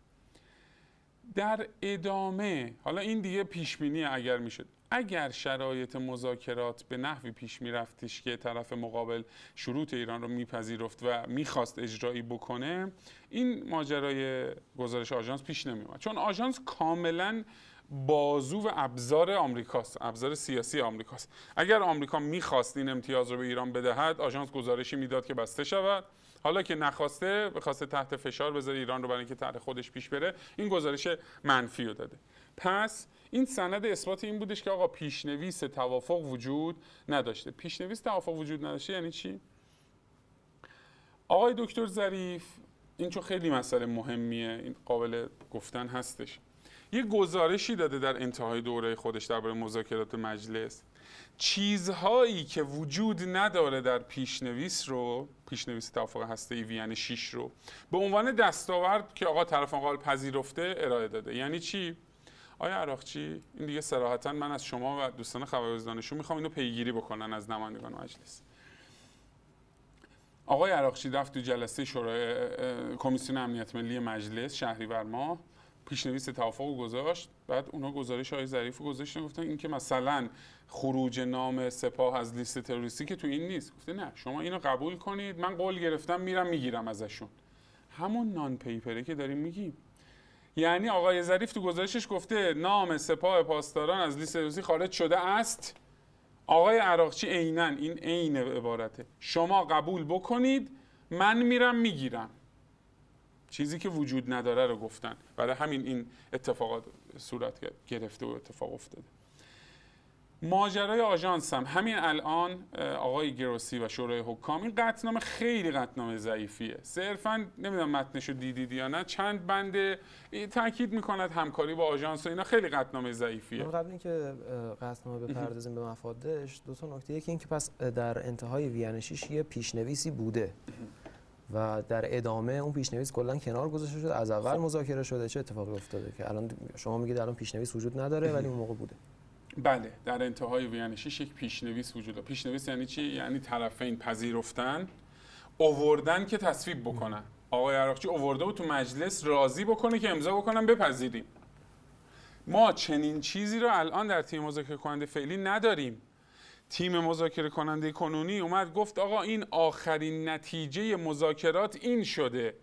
در ادامه حالا این دیگه پیش اگر میشد اگر شرایط مذاکرات به نحوی پیش میرفتش که طرف مقابل شروط ایران رو میپذیرفت و میخواست اجرایی بکنه این ماجرای گزارش آژانس پیش نمیومد چون آژانس کاملا بازو و ابزار آمریکاست ابزار سیاسی آمریکاست اگر آمریکا میخواست این امتیاز رو به ایران بدهد آژانس گزارشی میداد که بسته شود حالا که نخواسته خواسته تحت فشار بذاره ایران رو برای اینکه طرح خودش پیش بره این گزارش منفی رو داده پس این سند اثبات این بودش که آقا پیشنویس توافق وجود نداشته پیشنویس توافق وجود نداشته یعنی چی آقای دکتر ظریف این چون خیلی مسئله مهمیه این قابل گفتن هستش یه گزارشی داده در انتهای دوره خودش درباره مذاکرات مجلس چیزهایی که وجود نداره در پیشنویس رو پیشنویس توافق هسته ای وین 6 رو به عنوان دستاورد که آقا طرف مقابل پذیرفته ارائه داده یعنی چی آیا عراقچی این دیگه صراحتا من از شما و دوستان دانشو میخوام اینو پیگیری بکنن از نمایندگان مجلس آقای عراقچی رفت تو جلسه شورای کمیسیون امنیت ملی مجلس شهریور ماه پیشنویس توافق گذاشت بعد اونا گزارش های ظریف گذاشتن گفتن اینکه مثلا خروج نام سپاه از لیست تروریستی که تو این نیست گفته نه شما اینو قبول کنید من قول گرفتم میرم میگیرم ازشون همون نان پیپره که داریم میگیم یعنی آقای ظریف تو گزارشش گفته نام سپاه پاسداران از لیست تروریستی خارج شده است آقای عراقچی عینا این عین عبارته شما قبول بکنید من میرم میگیرم چیزی که وجود نداره رو گفتن برای همین این اتفاقات صورت گرفته و اتفاق افتاده ماجرای آژانس هم همین الان آقای گروسی و شورای حکام این قطنامه خیلی قطنامه ضعیفیه صرفا نمیدونم متنشو دیدید یا نه چند بنده تاکید میکند همکاری با آژانس و اینا خیلی قطنامه ضعیفیه قبل اینکه قطنامه بپردازیم به مفادش دو تا نکته یکی اینکه پس در انتهای وینشیش یه پیشنویسی بوده و در ادامه اون پیشنویس کلا کنار گذاشته شد از اول مذاکره شده چه اتفاقی افتاده که الان شما میگید الان پیشنویس وجود نداره ولی اون موقع بوده بله در انتهای وینش یعنی یک پیشنویس وجود داره پیشنویس یعنی چی یعنی طرفین پذیرفتن اووردن که تصویب بکنن آقای عراقچی اوورده بود تو مجلس راضی بکنه که امضا بکنن بپذیریم ما چنین چیزی رو الان در تیم مذاکره کننده فعلی نداریم تیم مذاکره کننده کنونی اومد گفت آقا این آخرین نتیجه مذاکرات این شده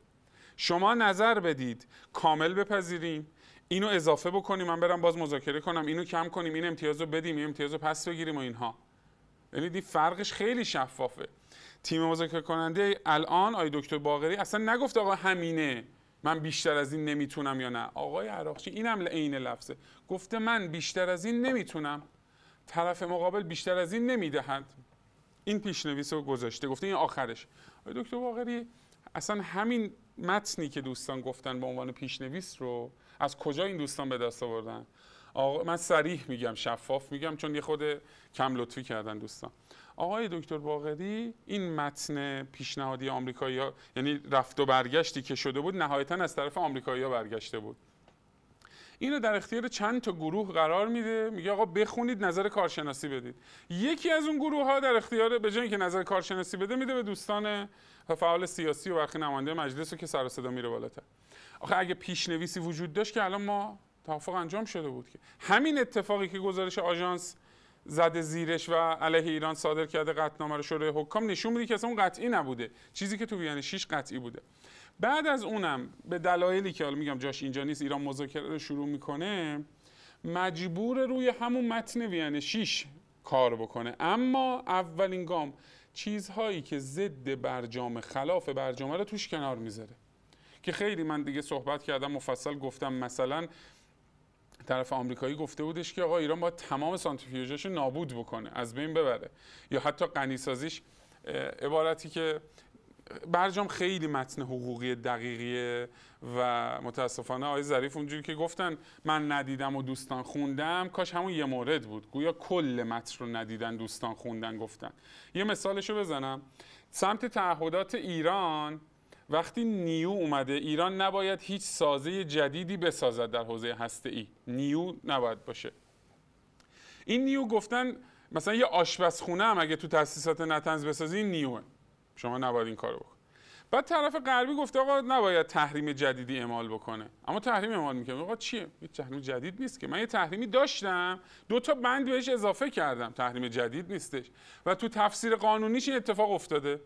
شما نظر بدید کامل بپذیریم اینو اضافه بکنیم من برم باز مذاکره کنم اینو کم کنیم این امتیاز رو بدیم این امتیاز رو پس بگیریم و اینها یعنی دی فرقش خیلی شفافه تیم مذاکره کننده الان آی دکتر باقری اصلا نگفت آقا همینه من بیشتر از این نمیتونم یا نه آقای عراقچی اینم عین لفظه گفته من بیشتر از این نمیتونم طرف مقابل بیشتر از این نمیدهند این پیشنویس رو گذاشته گفته این آخرش دکتر باقری اصلا همین متنی که دوستان گفتن به عنوان پیشنویس رو از کجا این دوستان به دست آوردن آقا من صریح میگم شفاف میگم چون یه خود کم لطفی کردن دوستان آقای دکتر باقری این متن پیشنهادی آمریکایی، یعنی رفت و برگشتی که شده بود نهایتا از طرف آمریکایی‌ها برگشته بود اینو در اختیار چند تا گروه قرار میده میگه آقا بخونید نظر کارشناسی بدید یکی از اون گروه ها در اختیار به جای که نظر کارشناسی بده میده به دوستان فعال سیاسی و برخی نماینده مجلس رو که سر صدا میره بالاتر آخه اگه پیشنویسی وجود داشت که الان ما توافق انجام شده بود که همین اتفاقی که گزارش آژانس زده زیرش و علیه ایران صادر کرده قطنامه رو شورای حکام نشون میده که اصلا اون قطعی نبوده چیزی که تو بیان 6 قطعی بوده بعد از اونم به دلایلی که حالا میگم جاش اینجا نیست ایران مذاکره رو شروع میکنه مجبور روی همون متن وین 6 کار بکنه اما اولین گام چیزهایی که ضد برجام خلاف برجام رو توش کنار میذاره که خیلی من دیگه صحبت کردم مفصل گفتم مثلا طرف آمریکایی گفته بودش که آقا ایران با تمام سانتریفیوژاشو نابود بکنه از بین ببره یا حتی غنیسازیش عبارتی که برجام خیلی متن حقوقی دقیقیه و متاسفانه آقای ظریف اونجوری که گفتن من ندیدم و دوستان خوندم کاش همون یه مورد بود گویا کل متن رو ندیدن دوستان خوندن گفتن یه مثالش رو بزنم سمت تعهدات ایران وقتی نیو اومده ایران نباید هیچ سازه جدیدی بسازد در حوزه هسته ای نیو نباید باشه این نیو گفتن مثلا یه آشپزخونه هم اگه تو تاسیسات نتنز بسازی نیوه شما نباید این کارو بکن بعد طرف غربی گفته آقا نباید تحریم جدیدی اعمال بکنه اما تحریم اعمال میکنه آقا چیه یه تحریم جدید نیست که من یه تحریمی داشتم دو تا بند بهش اضافه کردم تحریم جدید نیستش و تو تفسیر قانونیش این اتفاق افتاده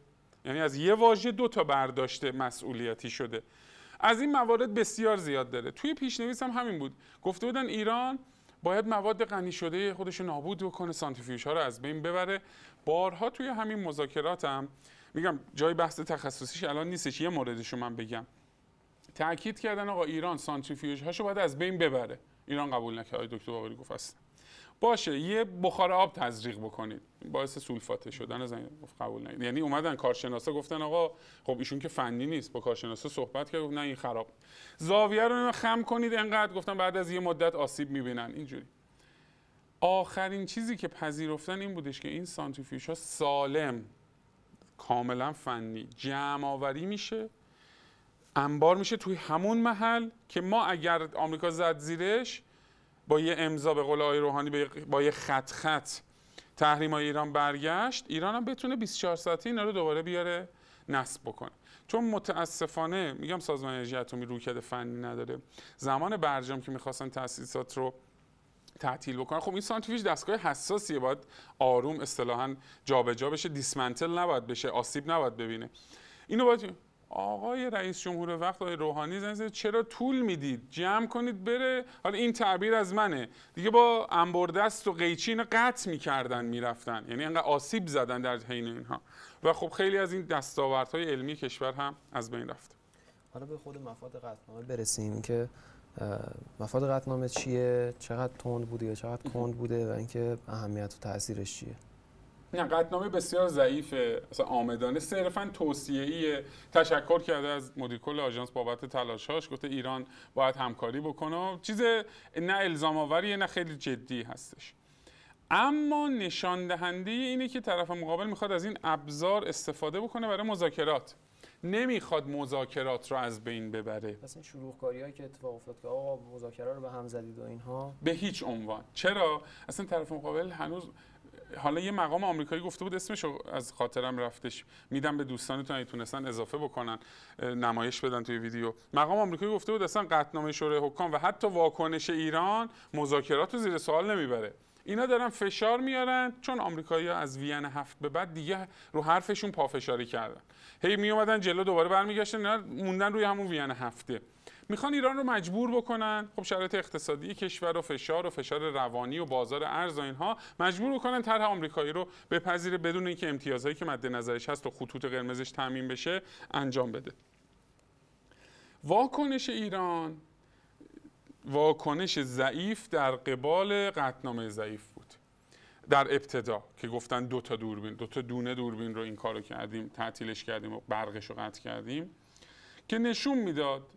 یعنی از یه واژه دو تا برداشته مسئولیتی شده از این موارد بسیار زیاد داره توی پیشنویس هم همین بود گفته بودن ایران باید مواد غنی شده خودش نابود بکنه سانتریفیوژها رو از بین ببره بارها توی همین مذاکراتم میگم جای بحث تخصصیش الان نیستش یه موردش من بگم تاکید کردن آقا ایران سانتریفیوژ هاشو باید از بین ببره ایران قبول نکرد آقای دکتر باقری گفت اصلا باشه یه بخار آب تزریق بکنید باعث سولفاته شدن زمین قبول نکرد یعنی اومدن کارشناسا گفتن آقا خب ایشون که فنی نیست با کارشناسا صحبت کرد نه این خراب زاویه رو خم کنید انقدر گفتن بعد از یه مدت آسیب میبینن اینجوری آخرین چیزی که پذیرفتن این بودش که این ها سالم کاملا فنی جمع آوری میشه انبار میشه توی همون محل که ما اگر آمریکا زد زیرش با یه امضا به قول آقای روحانی با یه خط خط تحریم های ایران برگشت ایران هم بتونه 24 ساعته اینا رو دوباره بیاره نصب بکنه چون متاسفانه میگم سازمان انرژی اتمی روکد فنی نداره زمان برجام که میخواستن تاسیسات رو تعطیل بکنن خب این سانتریفیوژ دستگاه حساسیه باید آروم اصطلاحا جابجا بشه دیسمنتل نباید بشه آسیب نباید ببینه اینو باید آقای رئیس جمهور وقت آقای روحانی زنگ چرا طول میدید جمع کنید بره حالا این تعبیر از منه دیگه با انبردست و قیچی اینا قطع میکردن میرفتن یعنی انقدر آسیب زدن در حین اینها و خب خیلی از این دستاوردهای علمی کشور هم از بین رفت. حالا به خود مفاد قطعنامه برسیم که مفاد قطنامه چیه چقدر تند بوده یا چقدر کند بوده و اینکه اهمیت و تاثیرش چیه نه قطنامه بسیار ضعیفه اصلا آمدانه صرفا توصیه ایه تشکر کرده از مدیر کل آژانس بابت تلاشاش گفته ایران باید همکاری بکنه چیز نه الزام نه خیلی جدی هستش اما نشان دهنده اینه که طرف مقابل میخواد از این ابزار استفاده بکنه برای مذاکرات نمیخواد مذاکرات رو از بین ببره پس این شروع کاری که اتفاق افتاد که آقا مذاکره رو به هم زدید و اینها به هیچ عنوان چرا اصلا طرف مقابل هنوز حالا یه مقام آمریکایی گفته بود اسمش از خاطرم رفتش میدم به دوستانتون اگه تونستن اضافه بکنن نمایش بدن توی ویدیو مقام آمریکایی گفته بود اصلا قطنامه شورای حکام و حتی واکنش ایران مذاکرات رو زیر سوال نمیبره اینا دارن فشار میارن چون آمریکایی‌ها از وین هفت به بعد دیگه رو حرفشون پافشاری کردن هی میومدن جلو دوباره برمیگشتن اینا موندن روی همون وین هفته میخوان ایران رو مجبور بکنن خب شرایط اقتصادی کشور و فشار و فشار روانی و بازار ارز و اینها مجبور بکنن طرح آمریکایی رو بپذیره بدون اینکه امتیازهایی که مد نظرش هست و خطوط قرمزش تعمین بشه انجام بده واکنش ایران واکنش ضعیف در قبال قطنامه ضعیف بود در ابتدا که گفتن دو تا دوربین دو تا دونه دوربین رو این کارو کردیم تعطیلش کردیم و برقش رو قطع کردیم که نشون میداد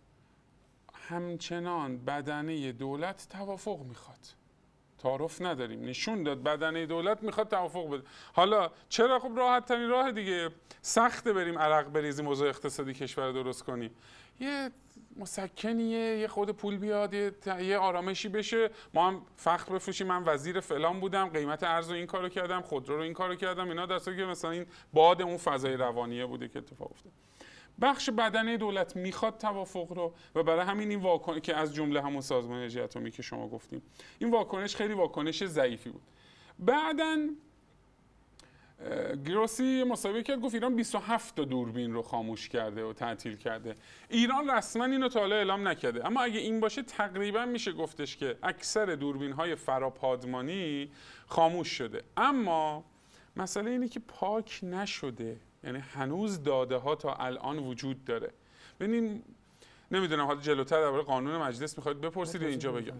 همچنان بدنه دولت توافق میخواد تعارف نداریم نشون داد بدنه دولت میخواد توافق بده حالا چرا خب راحت ترین راه دیگه سخته بریم عرق بریزیم موضوع اقتصادی کشور درست کنیم یه مسکنیه یه خود پول بیاد یه, آرامشی بشه ما هم فخر بفروشیم من وزیر فلان بودم قیمت ارز رو این کارو کردم خودرو رو این کارو کردم اینا در که مثلا این باد اون فضای روانیه بوده که اتفاق افتاد بخش بدنه دولت میخواد توافق رو و برای همین این واکنش که از جمله همون سازمان انرژی اتمی که شما گفتیم این واکنش خیلی واکنش ضعیفی بود بعدا گروسی مصاحبه کرد گفت ایران 27 تا دوربین رو خاموش کرده و تعطیل کرده ایران رسما اینو تا حالا اعلام نکرده اما اگه این باشه تقریبا میشه گفتش که اکثر دوربین های فراپادمانی خاموش شده اما مسئله اینه که پاک نشده یعنی هنوز داده ها تا الان وجود داره ببینین نمیدونم حالا جلوتر درباره قانون مجلس میخواید بپرسید اینجا بگم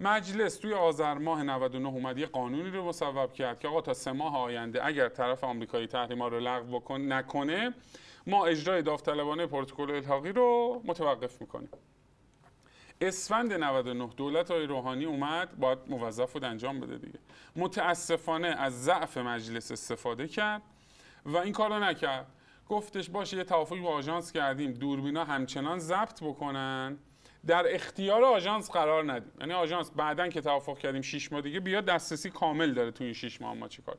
مجلس توی آذر ماه 99 اومد یه قانونی رو مصوب کرد که آقا تا سه ماه آینده اگر طرف آمریکایی تحریما رو لغو کن نکنه ما اجرای داوطلبانه پروتکل الحاقی رو متوقف میکنیم اسفند 99 دولت های روحانی اومد باید موظف بود انجام بده دیگه متاسفانه از ضعف مجلس استفاده کرد و این کارو نکرد گفتش باشه یه توافقی با آژانس کردیم دوربینا همچنان ضبط بکنن در اختیار آژانس قرار ندیم یعنی آژانس بعدا که توافق کردیم 6 ماه دیگه بیا دسترسی کامل داره تو این 6 ماه ما چیکار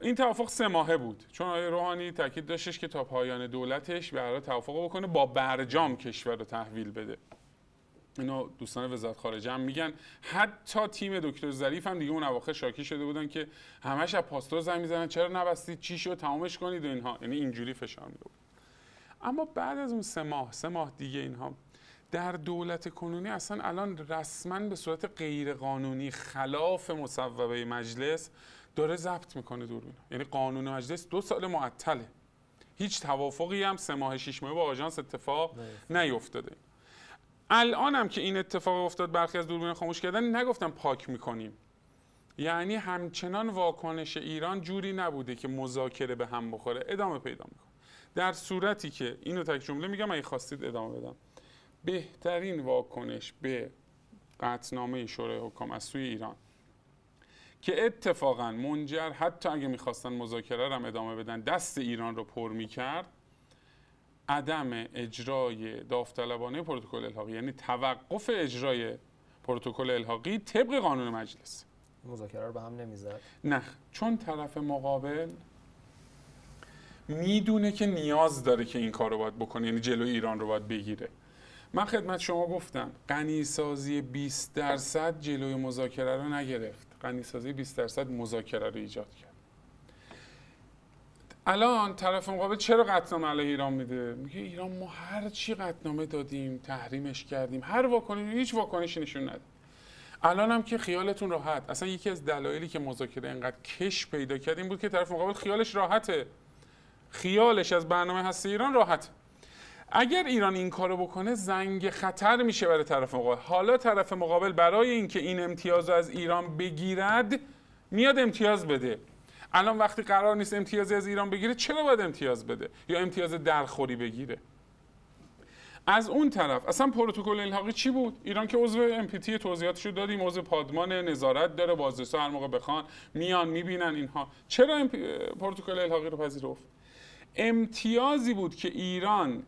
این توافق سه ماهه بود چون آقای روحانی تاکید داشتش که تا پایان دولتش برای توافق بکنه با برجام کشور رو تحویل بده اینو دوستان وزارت خارجه هم میگن حتی تیم دکتر ظریف هم دیگه اون اواخر شاکی شده بودن که همش از پاستور زنگ میزنن چرا نبستید چی شد تمامش کنید و اینها یعنی اینجوری فشار میده اما بعد از اون سه ماه سه ماه دیگه اینها در دولت کنونی اصلا الان رسما به صورت غیرقانونی خلاف مصوبه مجلس داره ضبط میکنه دوربینا یعنی قانون مجلس دو سال معطله هیچ توافقی هم سه ماه شش ماه با آژانس اتفاق نیفتاده الان هم که این اتفاق افتاد برخی از دوربین خاموش کردن نگفتم پاک میکنیم یعنی همچنان واکنش ایران جوری نبوده که مذاکره به هم بخوره ادامه پیدا میکنه در صورتی که اینو تک جمله میگم اگه خواستید ادامه بدم بهترین واکنش به قطنامه شورای حکام از سوی ایران که اتفاقا منجر حتی اگه میخواستن مذاکره رو هم ادامه بدن دست ایران رو پر میکرد عدم اجرای داوطلبانه پروتکل الحاقی یعنی توقف اجرای پروتکل الحاقی طبق قانون مجلس مذاکره رو به هم نمیزد نه چون طرف مقابل میدونه که نیاز داره که این کار رو باید بکنه یعنی جلوی ایران رو باید بگیره من خدمت شما گفتم قنیسازی 20 درصد جلوی مذاکره رو نگرفت غنیسازی 20 درصد مذاکره رو ایجاد کرد الان طرف مقابل چرا قطنامه علیه ایران میده میگه ایران ما هر چی قطنامه دادیم تحریمش کردیم هر واکنشی هیچ واکنشی نشون نداد الان هم که خیالتون راحت اصلا یکی از دلایلی که مذاکره انقدر کش پیدا کرد این بود که طرف مقابل خیالش راحته خیالش از برنامه هست ایران راحت اگر ایران این کارو بکنه زنگ خطر میشه برای طرف مقابل حالا طرف مقابل برای اینکه این امتیاز از ایران بگیرد میاد امتیاز بده الان وقتی قرار نیست امتیازی از ایران بگیره چرا باید امتیاز بده یا امتیاز درخوری بگیره از اون طرف اصلا پروتکل الحاقی چی بود ایران که عضو امپیتی توضیحاتش رو دادیم عضو پادمان نظارت داره بازرسا هر موقع بخوان میان میبینن اینها چرا امپ... پروتکل الحاقی رو پذیرفت امتیازی بود که ایران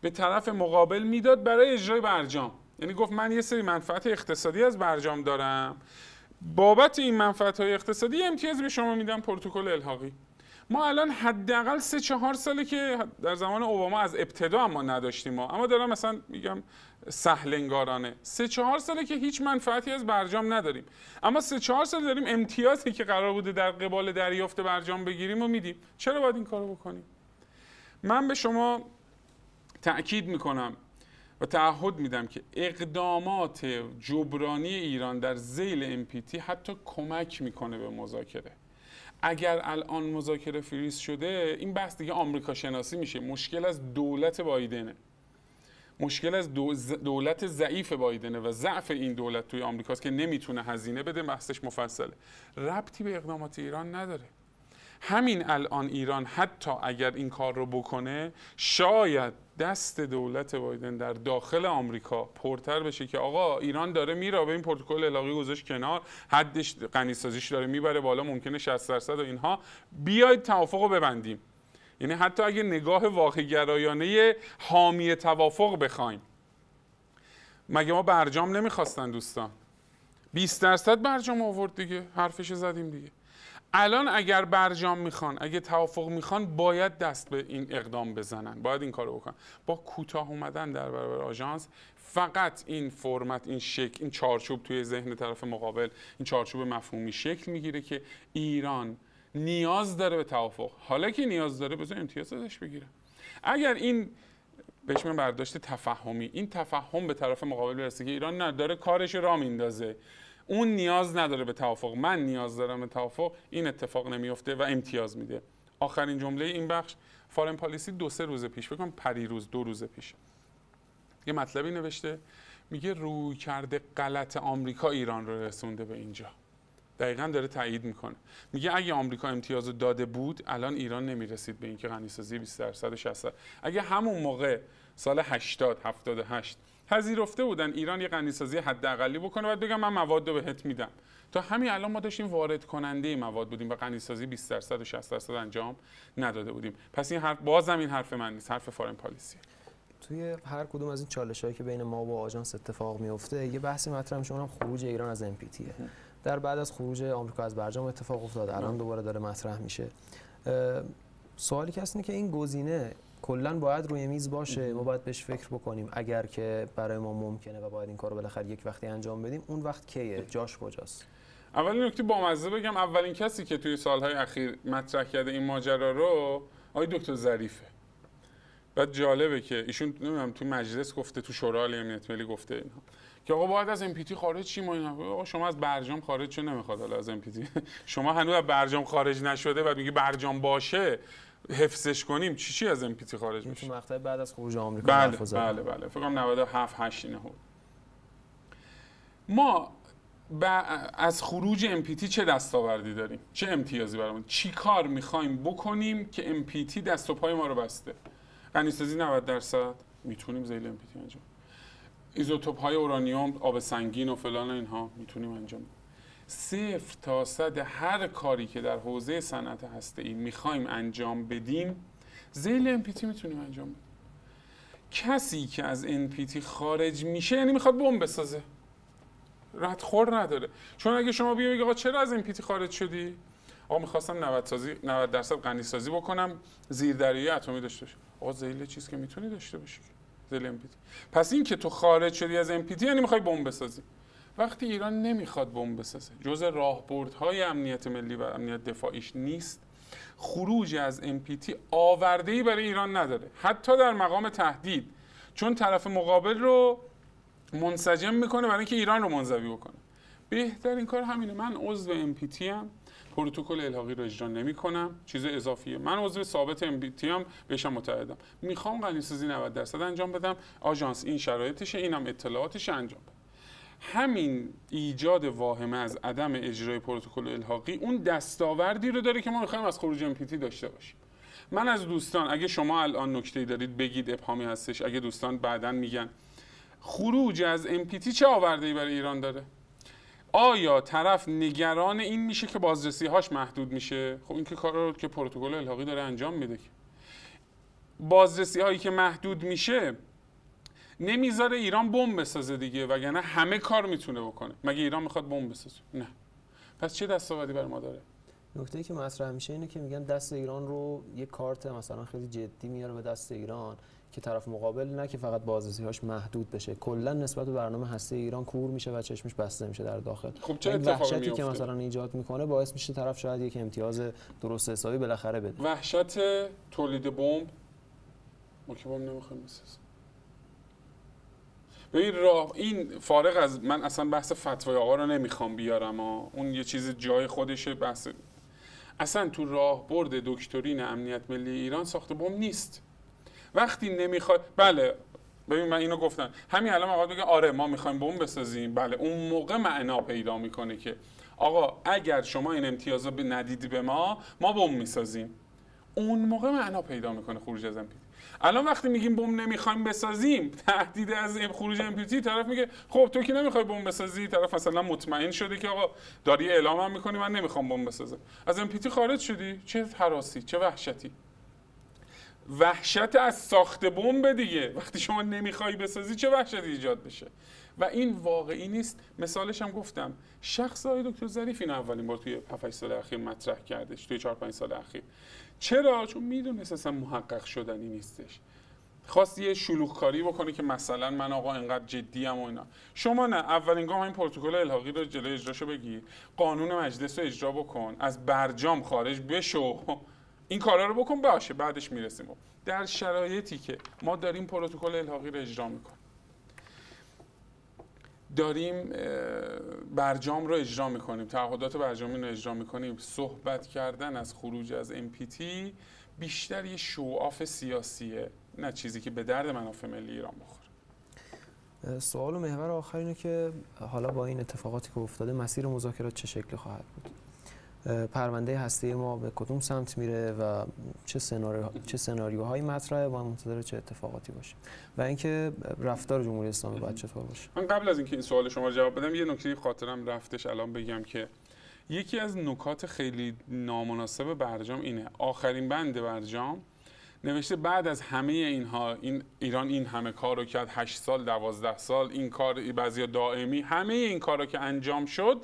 به طرف مقابل میداد برای اجرای برجام یعنی گفت من یه سری منفعت اقتصادی از برجام دارم بابت این منفعت های اقتصادی امتیاز به شما میدن پروتکل الحاقی ما الان حداقل سه چهار ساله که در زمان اوباما از ابتدا ما نداشتیم ما اما دارم مثلا میگم سهلنگارانه سه چهار ساله که هیچ منفعتی از برجام نداریم اما سه چهار سال داریم امتیازی که قرار بوده در قبال دریافت برجام بگیریم و میدیم چرا باید این کارو بکنیم من به شما تاکید میکنم و تعهد میدم که اقدامات جبرانی ایران در زیل امپیتی حتی کمک میکنه به مذاکره اگر الان مذاکره فریز شده این بحث دیگه آمریکا شناسی میشه مشکل از دولت بایدنه مشکل از دولت ضعیف بایدنه و ضعف این دولت توی آمریکاست که نمیتونه هزینه بده بحثش مفصله ربطی به اقدامات ایران نداره همین الان ایران حتی اگر این کار رو بکنه شاید دست دولت بایدن در داخل آمریکا پرتر بشه که آقا ایران داره میره به این پروتکل علاقه گذاشت کنار حدش غنیسازیش داره میبره بالا ممکنه 60 درصد و اینها بیاید توافق رو ببندیم یعنی حتی اگه نگاه واقع گرایانه حامی توافق بخوایم مگه ما برجام نمیخواستن دوستان 20 درصد برجام آورد دیگه حرفش زدیم دیگه الان اگر برجام میخوان اگه توافق میخوان باید دست به این اقدام بزنن باید این کارو بکنن با کوتاه اومدن در برابر آژانس فقط این فرمت این شکل این چارچوب توی ذهن طرف مقابل این چارچوب مفهومی شکل میگیره که ایران نیاز داره به توافق حالا که نیاز داره بذار امتیاز ازش بگیره اگر این بهش برداشت تفهمی این تفهم به طرف مقابل برسه که ایران نداره کارش را میندازه اون نیاز نداره به توافق من نیاز دارم به توافق این اتفاق نمیفته و امتیاز میده آخرین جمله این بخش فارن پالیسی دو سه روز پیش بکنم پریروز دو روز پیش یه مطلبی نوشته میگه روی کرده غلط آمریکا ایران رو رسونده به اینجا دقیقا داره تایید میکنه میگه اگه آمریکا امتیاز داده بود الان ایران نمیرسید به اینکه غنیسازی 20 درصد 60 اگه همون موقع سال 80 78 پذیرفته بودن ایران یه حد حداقلی بکنه و بگم من مواد رو بهت میدم تا همین الان ما داشتیم وارد کننده مواد بودیم و قنیسازی 20 درصد و 60 درصد انجام نداده بودیم پس این حرف بازم این حرف من نیست حرف فارن پالیسی توی هر کدوم از این چالش هایی که بین ما و آژانس اتفاق میفته یه بحثی مطرح میشه اونم خروج ایران از امپیتیه در بعد از خروج آمریکا از برجام اتفاق افتاد الان دوباره داره مطرح میشه سوالی که که این گزینه کلا باید روی میز باشه ما باید بهش فکر بکنیم اگر که برای ما ممکنه و باید این کارو بالاخره یک وقتی انجام بدیم اون وقت کیه جاش کجاست اولین نکته مزه بگم اولین کسی که توی سالهای اخیر مطرح کرده این ماجرا رو آقای دکتر ظریفه بعد جالبه که ایشون نمیدونم تو مجلس گفته تو شورای امنیت ملی گفته اینا که آقا باید از امپیتی خارج چی و آقا شما از برجام خارج چه نمیخواد از امپیتی شما هنوز از برجام خارج نشده بعد میگه برجام باشه حفظش کنیم چی چی از امپیتی خارج میشه تو مقطع بعد از خروج آمریکا بله بله بله فکر کنم 97 8 اینه بود ما از خروج امپیتی چه دستاوردی داریم چه امتیازی برامون چی کار میخوایم بکنیم که امپیتی دست و پای ما رو بسته غنیسازی 90 درصد میتونیم زیل امپیتی انجام ایزوتوپ های اورانیوم آب سنگین و فلان اینها میتونیم انجام بدیم صفر تا صد هر کاری که در حوزه صنعت هسته ای میخوایم انجام بدیم زیل امپیتی میتونیم انجام بدیم کسی که از NPT خارج میشه یعنی میخواد بمب بسازه ردخور نداره چون اگه شما بیای آقا چرا از NPT خارج شدی آقا میخواستم 90 سازی 90 درصد غنی سازی بکنم زیر دریای اتمی داشته باشم آقا زیل چیز که میتونی داشته باشی زیل پس این که تو خارج شدی از NPT یعنی میخوای بمب بسازی وقتی ایران نمیخواد بمب بسازه جز راهبردهای امنیت ملی و امنیت دفاعیش نیست خروج از امپیتی آورده ای برای ایران نداره حتی در مقام تهدید چون طرف مقابل رو منسجم میکنه برای اینکه ایران رو منزوی بکنه بهترین کار همینه من عضو تی ام پروتکل الحاقی رو اجرا نمیکنم چیز اضافیه من عضو ثابت تی ام بهشم متعهدم میخوام قنیسازی 90 درصد انجام بدم آژانس این شرایطش اینم اطلاعاتش انجام همین ایجاد واهمه از عدم اجرای پروتکل الحاقی اون دستاوردی رو داره که ما میخوایم از خروج امپیتی داشته باشیم من از دوستان اگه شما الان نکته دارید بگید ابهامی هستش اگه دوستان بعدا میگن خروج از امپیتی چه آورده برای ایران داره آیا طرف نگران این میشه که بازرسی هاش محدود میشه خب این که کار که پروتکل الحاقی داره انجام میده بازرسی هایی که محدود میشه نمیذاره ایران بمب بسازه دیگه وگرنه همه کار میتونه بکنه مگه ایران میخواد بمب بسازه نه پس چه دستاوردی بر ما داره نکته ای که مطرح میشه اینه که میگن دست ایران رو یه کارت مثلا خیلی جدی میاره به دست ایران که طرف مقابل نه که فقط هاش محدود بشه کلا نسبت به برنامه هسته ایران کور میشه و چشمش بسته میشه در داخل خب چه وحشتی که مثلا ایجاد میکنه باعث میشه طرف شاید یک امتیاز درست حسابی بالاخره بده وحشت تولید بمب ما که بمب این راه این فارغ از من اصلا بحث فتوای آقا رو نمیخوام بیارم اما اون یه چیز جای خودشه بحث اصلا تو راه برد دکترین امنیت ملی ایران ساخت بم نیست وقتی نمیخواد بله ببین من اینو گفتم همین الان آقا بگه آره ما میخوایم بم بسازیم بله اون موقع معنا پیدا میکنه که آقا اگر شما این امتیاز رو ندید به ما ما بم میسازیم اون موقع معنا پیدا میکنه خروج از الان وقتی میگیم بم نمیخوایم بسازیم تهدید از خروج امپیتی طرف میگه خب تو که نمیخوای بم بسازی طرف مثلا مطمئن شده که آقا داری اعلام هم میکنی من نمیخوام بم بسازم از امپیتی خارج شدی چه حراسی چه وحشتی وحشت از ساخت بمب دیگه وقتی شما نمیخوای بسازی چه وحشتی ایجاد بشه و این واقعی نیست مثالش هم گفتم شخص آقای دکتر ظریف این اولین بار توی 7 سال اخیر مطرح کردش توی 4 5 سال اخیر چرا چون میدونست اصلا محقق شدنی نیستش خواست یه شلوغ کاری بکنه که مثلا من آقا اینقدر جدی ام و اینا شما نه اولین گام این پروتکل الحاقی رو جلوی اجراشو بگیر قانون مجلس رو اجرا بکن از برجام خارج بشو این کارا رو بکن باشه بعدش میرسیم در شرایطی که ما داریم پروتکل الحاقی رو اجرا میکنیم داریم برجام رو اجرا میکنیم تعهدات برجامی رو اجرا میکنیم صحبت کردن از خروج از MPT بیشتر یه شعاف سیاسیه نه چیزی که به درد منافع ملی ایران بخوره سوال و محور آخر اینه که حالا با این اتفاقاتی که افتاده مسیر مذاکرات چه شکلی خواهد بود پرونده هستی ما به کدوم سمت میره و چه سناریو چه سناریوهایی مطرحه و منتظر چه اتفاقاتی باشه و اینکه رفتار جمهوری اسلامی باید چطور باشه من قبل از اینکه این سوال شما جواب بدم یه نکته خاطرم رفتش الان بگم که یکی از نکات خیلی نامناسب برجام اینه آخرین بند برجام نوشته بعد از همه اینها این ایران این همه کار رو کرد 8 سال دوازده سال این کار بعضی دائمی همه این کار که انجام شد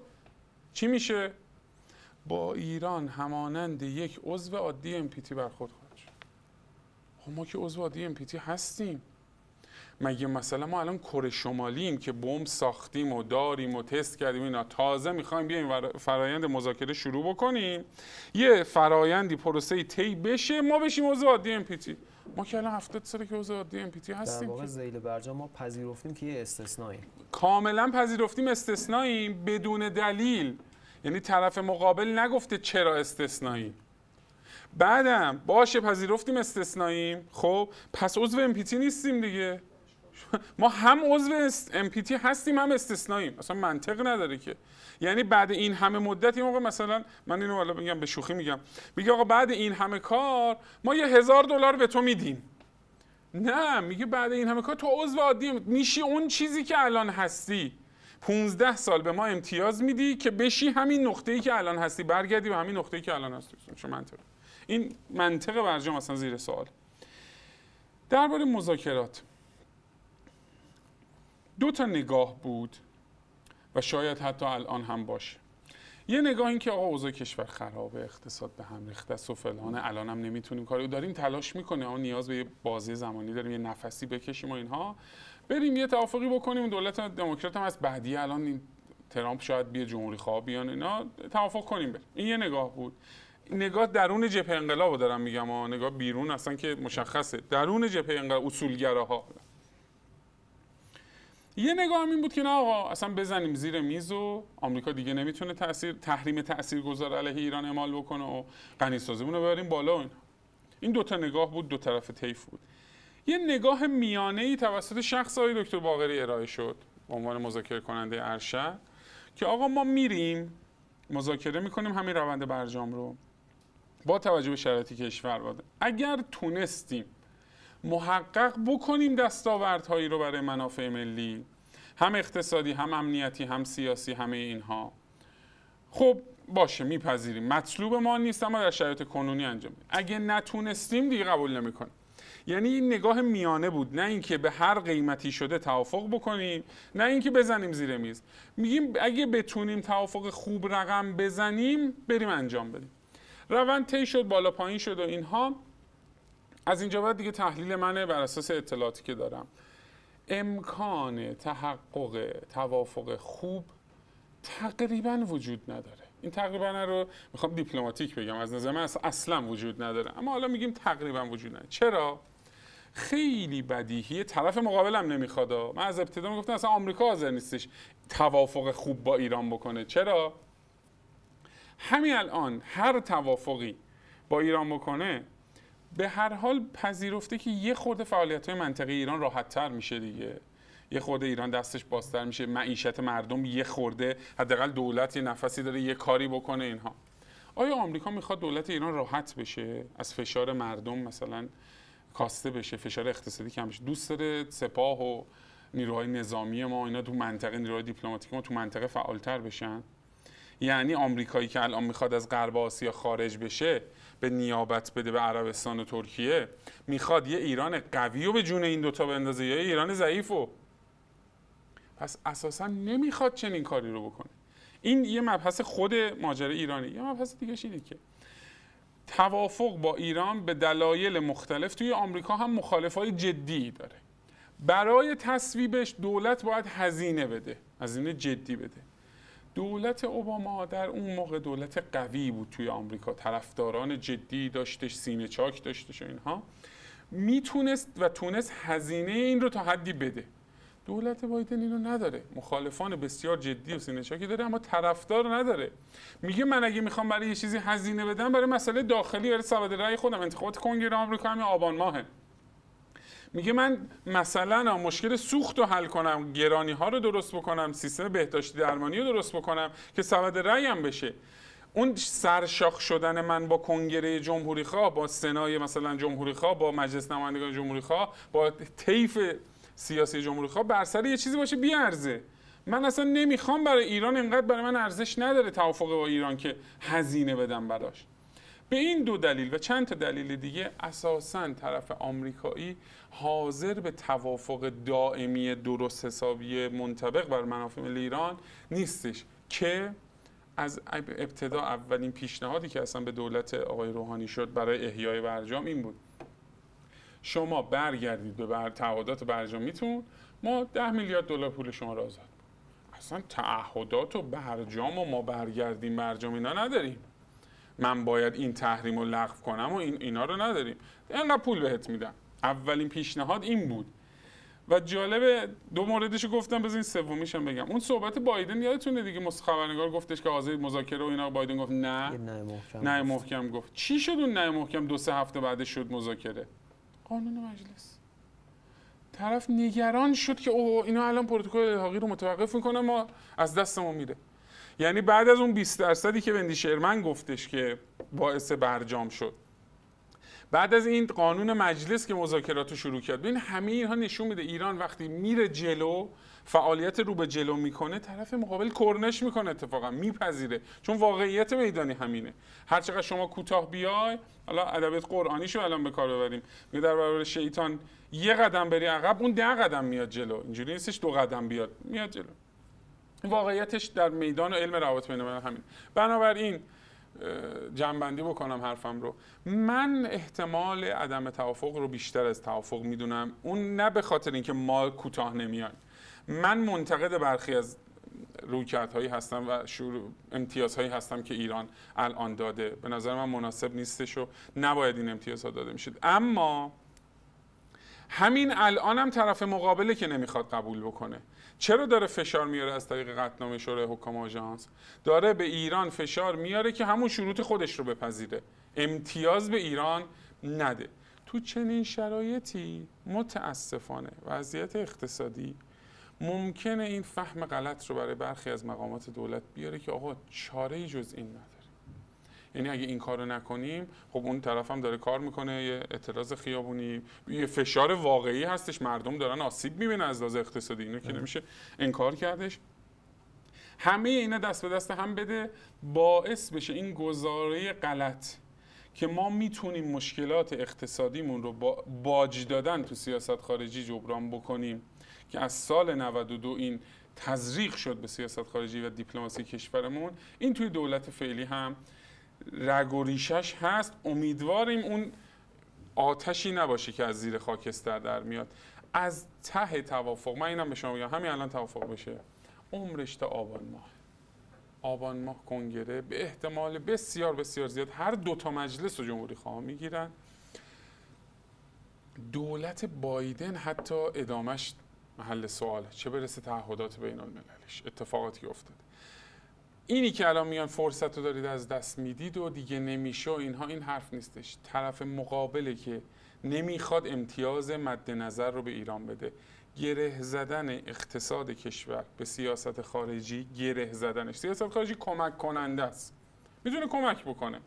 چی میشه با ایران همانند یک عضو عادی امپیتی برخورد خواهد شد خب ما که عضو عادی تی هستیم مگه مثلا ما الان کره شمالیم که بمب ساختیم و داریم و تست کردیم اینا تازه میخوایم بیایم فرایند مذاکره شروع بکنیم یه فرایندی پروسه طی بشه ما بشیم عضو عادی تی ما که الان 70 ساله که عضو عادی تی هستیم در واقع زیل برجام ما پذیرفتیم که یه استثنایی کاملا پذیرفتیم استثنایی بدون دلیل یعنی طرف مقابل نگفته چرا استثنایی بعدم باشه پذیرفتیم استثناییم خب پس عضو امپیتی نیستیم دیگه ما هم عضو امپیتی هستیم هم استثناییم اصلا منطق نداره که یعنی بعد این همه مدت یه موقع مثلا من اینو والا میگم به شوخی میگم میگه آقا بعد این همه کار ما یه هزار دلار به تو میدیم نه میگه بعد این همه کار تو عضو عادی میشی اون چیزی که الان هستی 15 سال به ما امتیاز میدی که بشی همین نقطه ای که الان هستی برگردی و همین نقطه ای که الان هستی چه منطقه این منطق برجام اصلا زیر سوال درباره مذاکرات دو تا نگاه بود و شاید حتی الان هم باشه یه نگاه این که آقا اوضاع کشور خرابه اقتصاد به هم ریخته و فلانه الان هم نمیتونیم کاری داریم تلاش میکنه اما نیاز به یه بازی زمانی داریم یه نفسی بکشیم و اینها بریم یه توافقی بکنیم دولت دموکرات هم از بعدی الان این ترامپ شاید بیه جمهوری خواه بیان اینا توافق کنیم بریم این یه نگاه بود نگاه درون جبهه انقلاب دارم میگم و نگاه بیرون اصلا که مشخصه درون جبهه انقلاب اصولگراها یه نگاه هم این بود که نه آقا اصلا بزنیم زیر میز و آمریکا دیگه نمیتونه تاثیر تحریم تاثیرگذار علیه ایران اعمال بکنه و غنی سازیمون رو ببریم بالا و این دوتا نگاه بود دو طرف طیف بود یه نگاه میانه ای توسط شخص های دکتر باقری ارائه شد به عنوان مذاکره کننده ارشد که آقا ما میریم مذاکره میکنیم همین روند برجام رو با توجه به شرایط کشور باده اگر تونستیم محقق بکنیم دستاوردهایی رو برای منافع ملی هم اقتصادی هم امنیتی هم سیاسی همه اینها خب باشه میپذیریم مطلوب ما نیست اما در شرایط کنونی انجام اگه نتونستیم دیگه قبول نمیکنیم یعنی این نگاه میانه بود نه اینکه به هر قیمتی شده توافق بکنیم نه اینکه بزنیم زیر میز میگیم اگه بتونیم توافق خوب رقم بزنیم بریم انجام بدیم روند طی شد بالا پایین شد و اینها از اینجا بعد دیگه تحلیل منه بر اساس اطلاعاتی که دارم امکان تحقق توافق خوب تقریبا وجود نداره این تقریبا رو میخوام دیپلماتیک بگم از نظر من اصلا وجود نداره اما حالا میگیم تقریبا وجود نداره چرا خیلی بدیهیه طرف مقابلم نمیخواد من از ابتدا میگفتم اصلا آمریکا حاضر نیستش توافق خوب با ایران بکنه چرا همین الان هر توافقی با ایران بکنه به هر حال پذیرفته که یه خورده فعالیت های منطقه ایران راحت تر میشه دیگه یه خورده ایران دستش بازتر میشه معیشت مردم یه خورده حداقل دولت یه نفسی داره یه کاری بکنه اینها آیا آمریکا میخواد دولت ایران راحت بشه از فشار مردم مثلا کاسته بشه فشار اقتصادی کم بشه دوست داره سپاه و نیروهای نظامی ما اینا تو منطقه نیروهای دیپلماتیک ما تو منطقه فعالتر بشن یعنی آمریکایی که الان میخواد از غرب آسیا خارج بشه به نیابت بده به عربستان و ترکیه میخواد یه ایران قوی و به جون این دوتا بندازه یا یه ایران ضعیف و پس اساسا نمیخواد چنین کاری رو بکنه این یه مبحث خود ماجرا ایرانی یه مبحث دیگه اینه که توافق با ایران به دلایل مختلف توی آمریکا هم مخالف های جدی داره برای تصویبش دولت باید هزینه بده هزینه جدی بده دولت اوباما در اون موقع دولت قوی بود توی آمریکا طرفداران جدی داشتش سینه چاک داشتش و اینها میتونست و تونست هزینه این رو تا حدی بده دولت بایدن اینو نداره مخالفان بسیار جدی و سینچاکی داره اما طرفدار نداره میگه من اگه میخوام برای یه چیزی هزینه بدم برای مسئله داخلی برای سبد رای خودم انتخابات کنگره آمریکا همین آبان ماهه میگه من مثلا مشکل سوخت رو حل کنم گرانی ها رو درست بکنم سیستم بهداشتی درمانی رو درست بکنم که سبد رایم هم بشه اون سرشاخ شدن من با کنگره جمهوری خواه با سنای مثلا جمهوری خواه با مجلس نمایندگان جمهوری خواه با طیف سیاسی جمهوری خواه بر سر یه چیزی باشه بیارزه من اصلا نمیخوام برای ایران اینقدر برای من ارزش نداره توافق با ایران که هزینه بدم براش به این دو دلیل و چند تا دلیل دیگه اساسا طرف آمریکایی حاضر به توافق دائمی درست حسابی منطبق بر منافع ملی ایران نیستش که از ابتدا اولین پیشنهادی که اصلا به دولت آقای روحانی شد برای احیای برجام این بود شما برگردید به بر تعهدات برجامیتون ما ده میلیارد دلار پول شما را آزاد اصلا تعهدات و برجام و ما برگردیم برجام اینا نداریم من باید این تحریم رو لغو کنم و این اینا رو نداریم اینا پول بهت میدم اولین پیشنهاد این بود و جالبه دو موردش گفتم بزن هم بگم اون صحبت بایدن یادتونه دیگه خبرنگار گفتش که حاضر مذاکره و اینا بایدن گفت نه نه محکم, نه محکم گفت چی شد اون نه محکم دو سه هفته بعدش شد مذاکره قانون مجلس طرف نگران شد که اوه اینا الان پروتکل الحاقی رو متوقف میکنه ما از دست ما میره یعنی بعد از اون 20 درصدی که وندی شرمن گفتش که باعث برجام شد بعد از این قانون مجلس که مذاکرات رو شروع کرد ببین همه اینها نشون میده ایران وقتی میره جلو فعالیت رو به جلو میکنه طرف مقابل کرنش میکنه اتفاقا میپذیره چون واقعیت میدانی همینه هر چقدر شما کوتاه بیای حالا ادبیات قرآنیشو الان به کار ببریم می در برابر شیطان یه قدم بری عقب اون ده قدم میاد جلو اینجوری نیستش دو قدم بیاد میاد جلو واقعیتش در میدان و علم روابط بین همین بنابراین جنبندی بکنم حرفم رو من احتمال عدم توافق رو بیشتر از توافق میدونم اون نه به خاطر اینکه ما کوتاه نمیایم من منتقد برخی از رویکردهایی هایی هستم و شروع امتیازهایی هستم که ایران الان داده به نظر من مناسب نیستش و نباید این امتیازها داده میشد اما همین الان هم طرف مقابله که نمیخواد قبول بکنه چرا داره فشار میاره از طریق قطنامه شورای حکام آژانس داره به ایران فشار میاره که همون شروط خودش رو بپذیره امتیاز به ایران نده تو چنین شرایطی متاسفانه وضعیت اقتصادی ممکنه این فهم غلط رو برای برخی از مقامات دولت بیاره که آقا چاره جز این نداره یعنی اگه این کارو نکنیم خب اون طرف هم داره کار میکنه یه اعتراض خیابونی یه فشار واقعی هستش مردم دارن آسیب میبینن از لحاظ اقتصادی اینو که بله. نمیشه انکار کردش همه اینا دست به دست هم بده باعث بشه این گزاره غلط که ما میتونیم مشکلات اقتصادیمون رو با باج دادن تو سیاست خارجی جبران بکنیم که از سال 92 این تزریق شد به سیاست خارجی و دیپلماسی کشورمون این توی دولت فعلی هم رگ و ریشش هست امیدواریم اون آتشی نباشه که از زیر خاکستر در میاد از ته توافق من اینم به شما میگم همین الان توافق بشه عمرش تا آبان ماه آبان ماه کنگره به احتمال بسیار بسیار زیاد هر دو تا مجلس رو جمهوری خواه میگیرن دولت بایدن حتی ادامش محل سواله چه برسه تعهدات بین المللش اتفاقاتی افتاد اینی که الان میان فرصت رو دارید از دست میدید و دیگه نمیشه و اینها این حرف نیستش طرف مقابله که نمیخواد امتیاز مد نظر رو به ایران بده گره زدن اقتصاد کشور به سیاست خارجی گره زدنش سیاست خارجی کمک کننده است میتونه کمک بکنه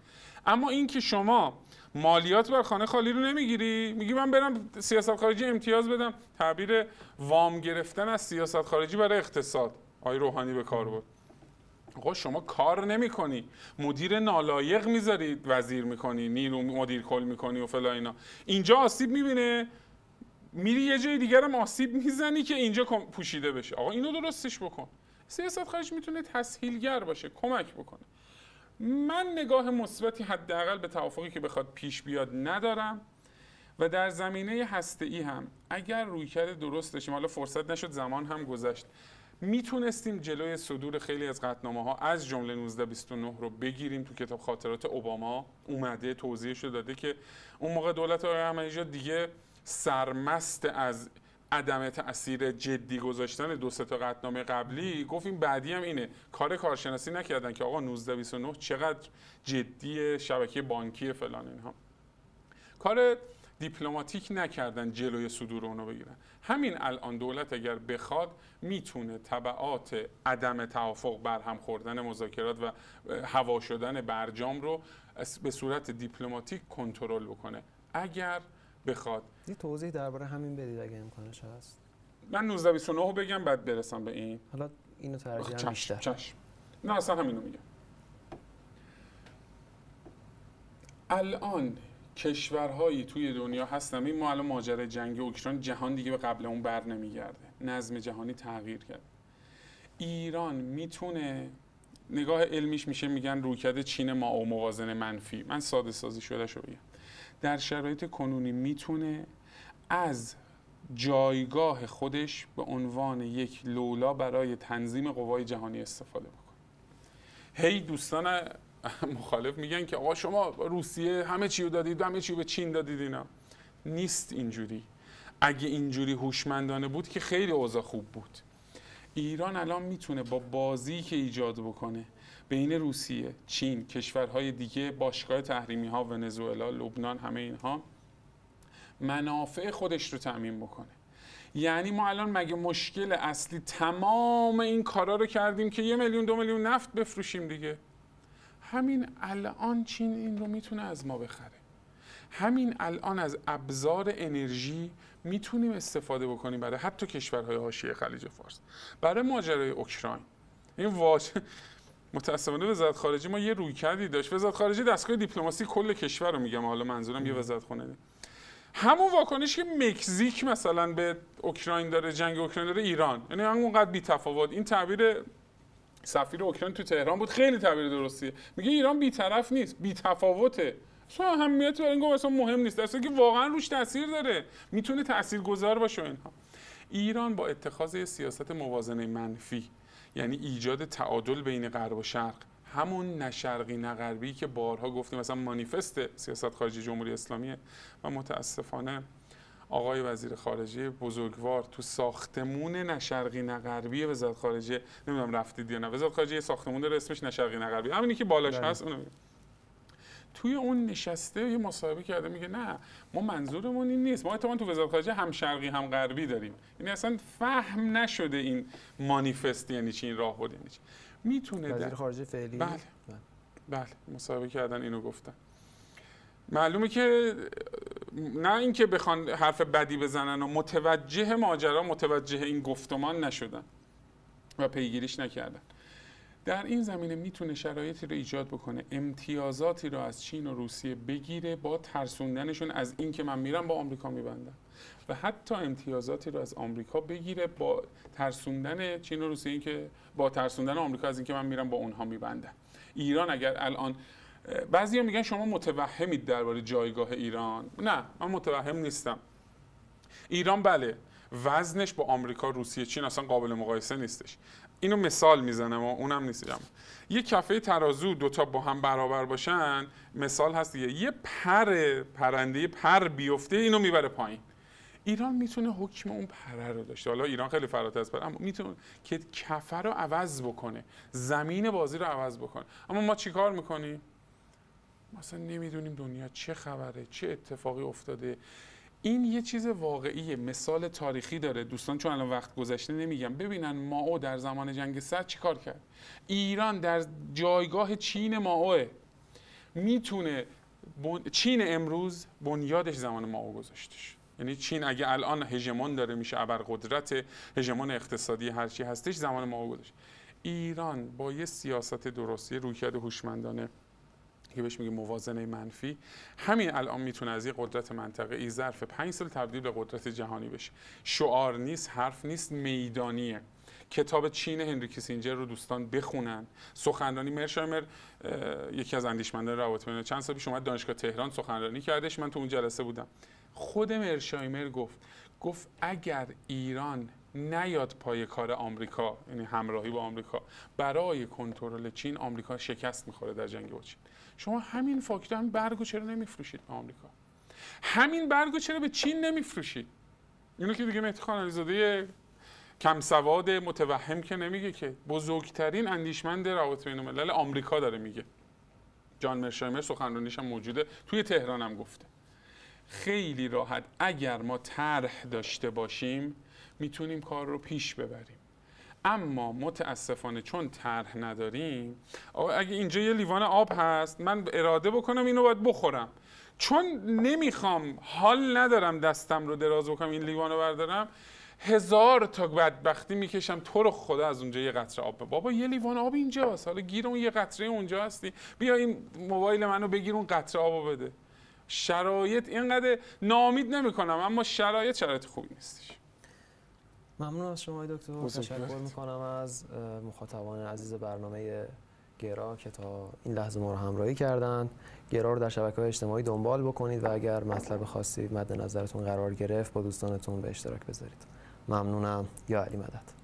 اما اینکه شما مالیات بر خانه خالی رو نمیگیری میگی من برم سیاست خارجی امتیاز بدم تعبیر وام گرفتن از سیاست خارجی برای اقتصاد آی روحانی به کار بود آقا شما کار نمی کنی مدیر نالایق میذاری وزیر میکنی نیرو مدیر کل میکنی و فلا اینا اینجا آسیب میبینه میری یه جای دیگر هم آسیب میزنی که اینجا پوشیده بشه آقا اینو درستش بکن سیاست خارج میتونه تسهیلگر باشه کمک بکنه من نگاه مثبتی حداقل به توافقی که بخواد پیش بیاد ندارم و در زمینه هسته ای هم اگر رویکرد درست داشتیم حالا فرصت نشد زمان هم گذشت میتونستیم جلوی صدور خیلی از قطنامه ها از جمله 1929 رو بگیریم تو کتاب خاطرات اوباما اومده توضیحش رو داده که اون موقع دولت آقای احمدی دیگه سرمست از عدم تاثیر جدی گذاشتن دو سه تا قطنامه قبلی گفتیم بعدی هم اینه کار کارشناسی نکردن که آقا 1929 چقدر جدی شبکه بانکی فلان اینها کار دیپلماتیک نکردن جلوی صدور اونو بگیرن همین الان دولت اگر بخواد میتونه طبعات عدم توافق برهم خوردن مذاکرات و هوا شدن برجام رو به صورت دیپلماتیک کنترل بکنه اگر بخواد یه توضیح درباره همین بدید اگه امکانش هست من 1929 بگم بعد برسم به این حالا اینو ترجیح بیشتر چشم نه اصلا همینو میگم الان کشورهایی توی دنیا هستن این ما الان ماجرای جنگ اوکراین جهان دیگه به قبل اون بر نمیگرده نظم جهانی تغییر کرد ایران میتونه نگاه علمیش میشه میگن روکد چین ما و موازن منفی من ساده سازی شده شو بگم در شرایط کنونی میتونه از جایگاه خودش به عنوان یک لولا برای تنظیم قوای جهانی استفاده بکنه هی دوستان مخالف میگن که آقا شما روسیه همه چی رو دادید همه چی به چین دادید اینا نیست اینجوری اگه اینجوری هوشمندانه بود که خیلی اوضاع خوب بود ایران الان میتونه با بازی که ایجاد بکنه بین روسیه، چین، کشورهای دیگه، باشگاه تحریمی ها، ونزوئلا، لبنان، همه اینها منافع خودش رو تعمین بکنه یعنی ما الان مگه مشکل اصلی تمام این کارا رو کردیم که یه میلیون دو میلیون نفت بفروشیم دیگه همین الان چین این رو میتونه از ما بخره همین الان از ابزار انرژی میتونیم استفاده بکنیم برای حتی کشورهای حاشیه خلیج فارس برای ماجرای اوکراین این واجه متاسفانه وزارت خارجه ما یه رویکردی داشت وزارت خارجه دستگاه دیپلماسی کل کشور رو میگم حالا منظورم یه وزارت خونه ده. همون واکنش که مکزیک مثلا به اوکراین داره جنگ اوکراین داره ایران یعنی همونقدر بی تفاوت این تعبیر سفیر اوکراین تو تهران بود خیلی تعبیر درستیه میگه ایران بیطرف نیست بی تفاوته اصلا همیت برای اینکه اصلا مهم نیست درسته که واقعا روش تاثیر داره میتونه تاثیرگذار باشه اینها ایران با اتخاذ سیاست موازنه منفی یعنی ایجاد تعادل بین غرب و شرق همون نشرقی نقربی که بارها گفتیم مثلا مانیفست سیاست خارجی جمهوری اسلامیه و متاسفانه آقای وزیر خارجه بزرگوار تو ساختمون نشرقی نغربی نه غربی وزارت خارجه نمیدونم رفتید یا نه وزارت خارجه ساختمون داره اسمش نشرقی شرقی نه غربی همینی که بالاش بله. هست اونو توی اون نشسته یه مصاحبه کرده میگه نه ما منظورمون این نیست ما اتفاقا تو وزارت خارجه هم شرقی هم غربی داریم این یعنی اصلا فهم نشده این مانیفست یعنی چی این بود یعنی چی میتونه وزیر خارجه فعلی بله. بله بله مصاحبه کردن اینو گفتن معلومه که نه اینکه بخوان حرف بدی بزنن و متوجه ماجرا متوجه این گفتمان نشدن و پیگیریش نکردن در این زمینه میتونه شرایطی رو ایجاد بکنه امتیازاتی رو از چین و روسیه بگیره با ترسوندنشون از اینکه من میرم با آمریکا میبندم و حتی امتیازاتی رو از آمریکا بگیره با ترسوندن چین و روسیه که با ترسوندن آمریکا از اینکه من میرم با اونها میبندم ایران اگر الان ها میگن شما متوهمید درباره جایگاه ایران نه من متوهم نیستم ایران بله وزنش با آمریکا روسیه چین اصلا قابل مقایسه نیستش اینو مثال میزنم و اونم نیست یه کفه ترازو دوتا با هم برابر باشن مثال هست دیگه یه پر پرنده پر بیفته اینو میبره پایین ایران میتونه حکم اون پره رو داشته حالا ایران خیلی فراتر از پره اما میتونه که کفه رو عوض بکنه زمین بازی رو عوض بکنه اما ما چیکار میکنیم مثلا نمیدونیم دنیا چه خبره چه اتفاقی افتاده این یه چیز واقعی مثال تاریخی داره دوستان چون الان وقت گذشته نمیگم ببینن ماو در زمان جنگ چی کار کرد ایران در جایگاه چین ماو میتونه چین امروز بنیادش زمان ماو گذاشتش یعنی چین اگه الان هژمون داره میشه ابرقدرت هژمون اقتصادی هر چی هستش زمان ماو گذاشت ایران با یه سیاست درستی رویکرد هوشمندانه که بهش میگه موازنه منفی همین الان میتونه از یه قدرت منطقه ای ظرف پنج سال تبدیل به قدرت جهانی بشه شعار نیست حرف نیست میدانیه کتاب چین هنری کیسینجر رو دوستان بخونن سخنرانی مرشایمر یکی از اندیشمندان روابط بین چند سال پیش اومد دانشگاه تهران سخنرانی کردش من تو اون جلسه بودم خود مرشایمر گفت گفت اگر ایران نیاد پای کار آمریکا یعنی همراهی با آمریکا برای کنترل چین آمریکا شکست میخوره در جنگ با چین شما همین فاکتور هم برگو چرا نمیفروشید به آمریکا همین برگو چرا به چین نمیفروشید اینو که دیگه مهدی خان علیزاده کم سواد متوهم که نمیگه که بزرگترین اندیشمند روابط بین الملل آمریکا داره میگه جان مرشایمر سخنرانیش هم موجوده توی تهران هم گفته خیلی راحت اگر ما طرح داشته باشیم میتونیم کار رو پیش ببریم اما متاسفانه چون طرح نداریم اگه اینجا یه لیوان آب هست من اراده بکنم اینو باید بخورم چون نمیخوام حال ندارم دستم رو دراز بکنم این لیوان رو بردارم هزار تا بدبختی میکشم تو رو خدا از اونجا یه قطره آب بابا یه لیوان آب اینجا حالا گیر اون یه قطره اونجا هستی بیا این موبایل منو بگیر اون قطره و بده شرایط اینقدر نامید نمیکنم اما شرایط شرایط خوبی نیستش ممنون از شما دکتر تشکر میکنم از مخاطبان عزیز برنامه گرا که تا این لحظه ما رو همراهی کردند گرا رو در شبکه های اجتماعی دنبال بکنید و اگر مطلب خاصی مد نظرتون قرار گرفت با دوستانتون به اشتراک بذارید ممنونم یا علی مدد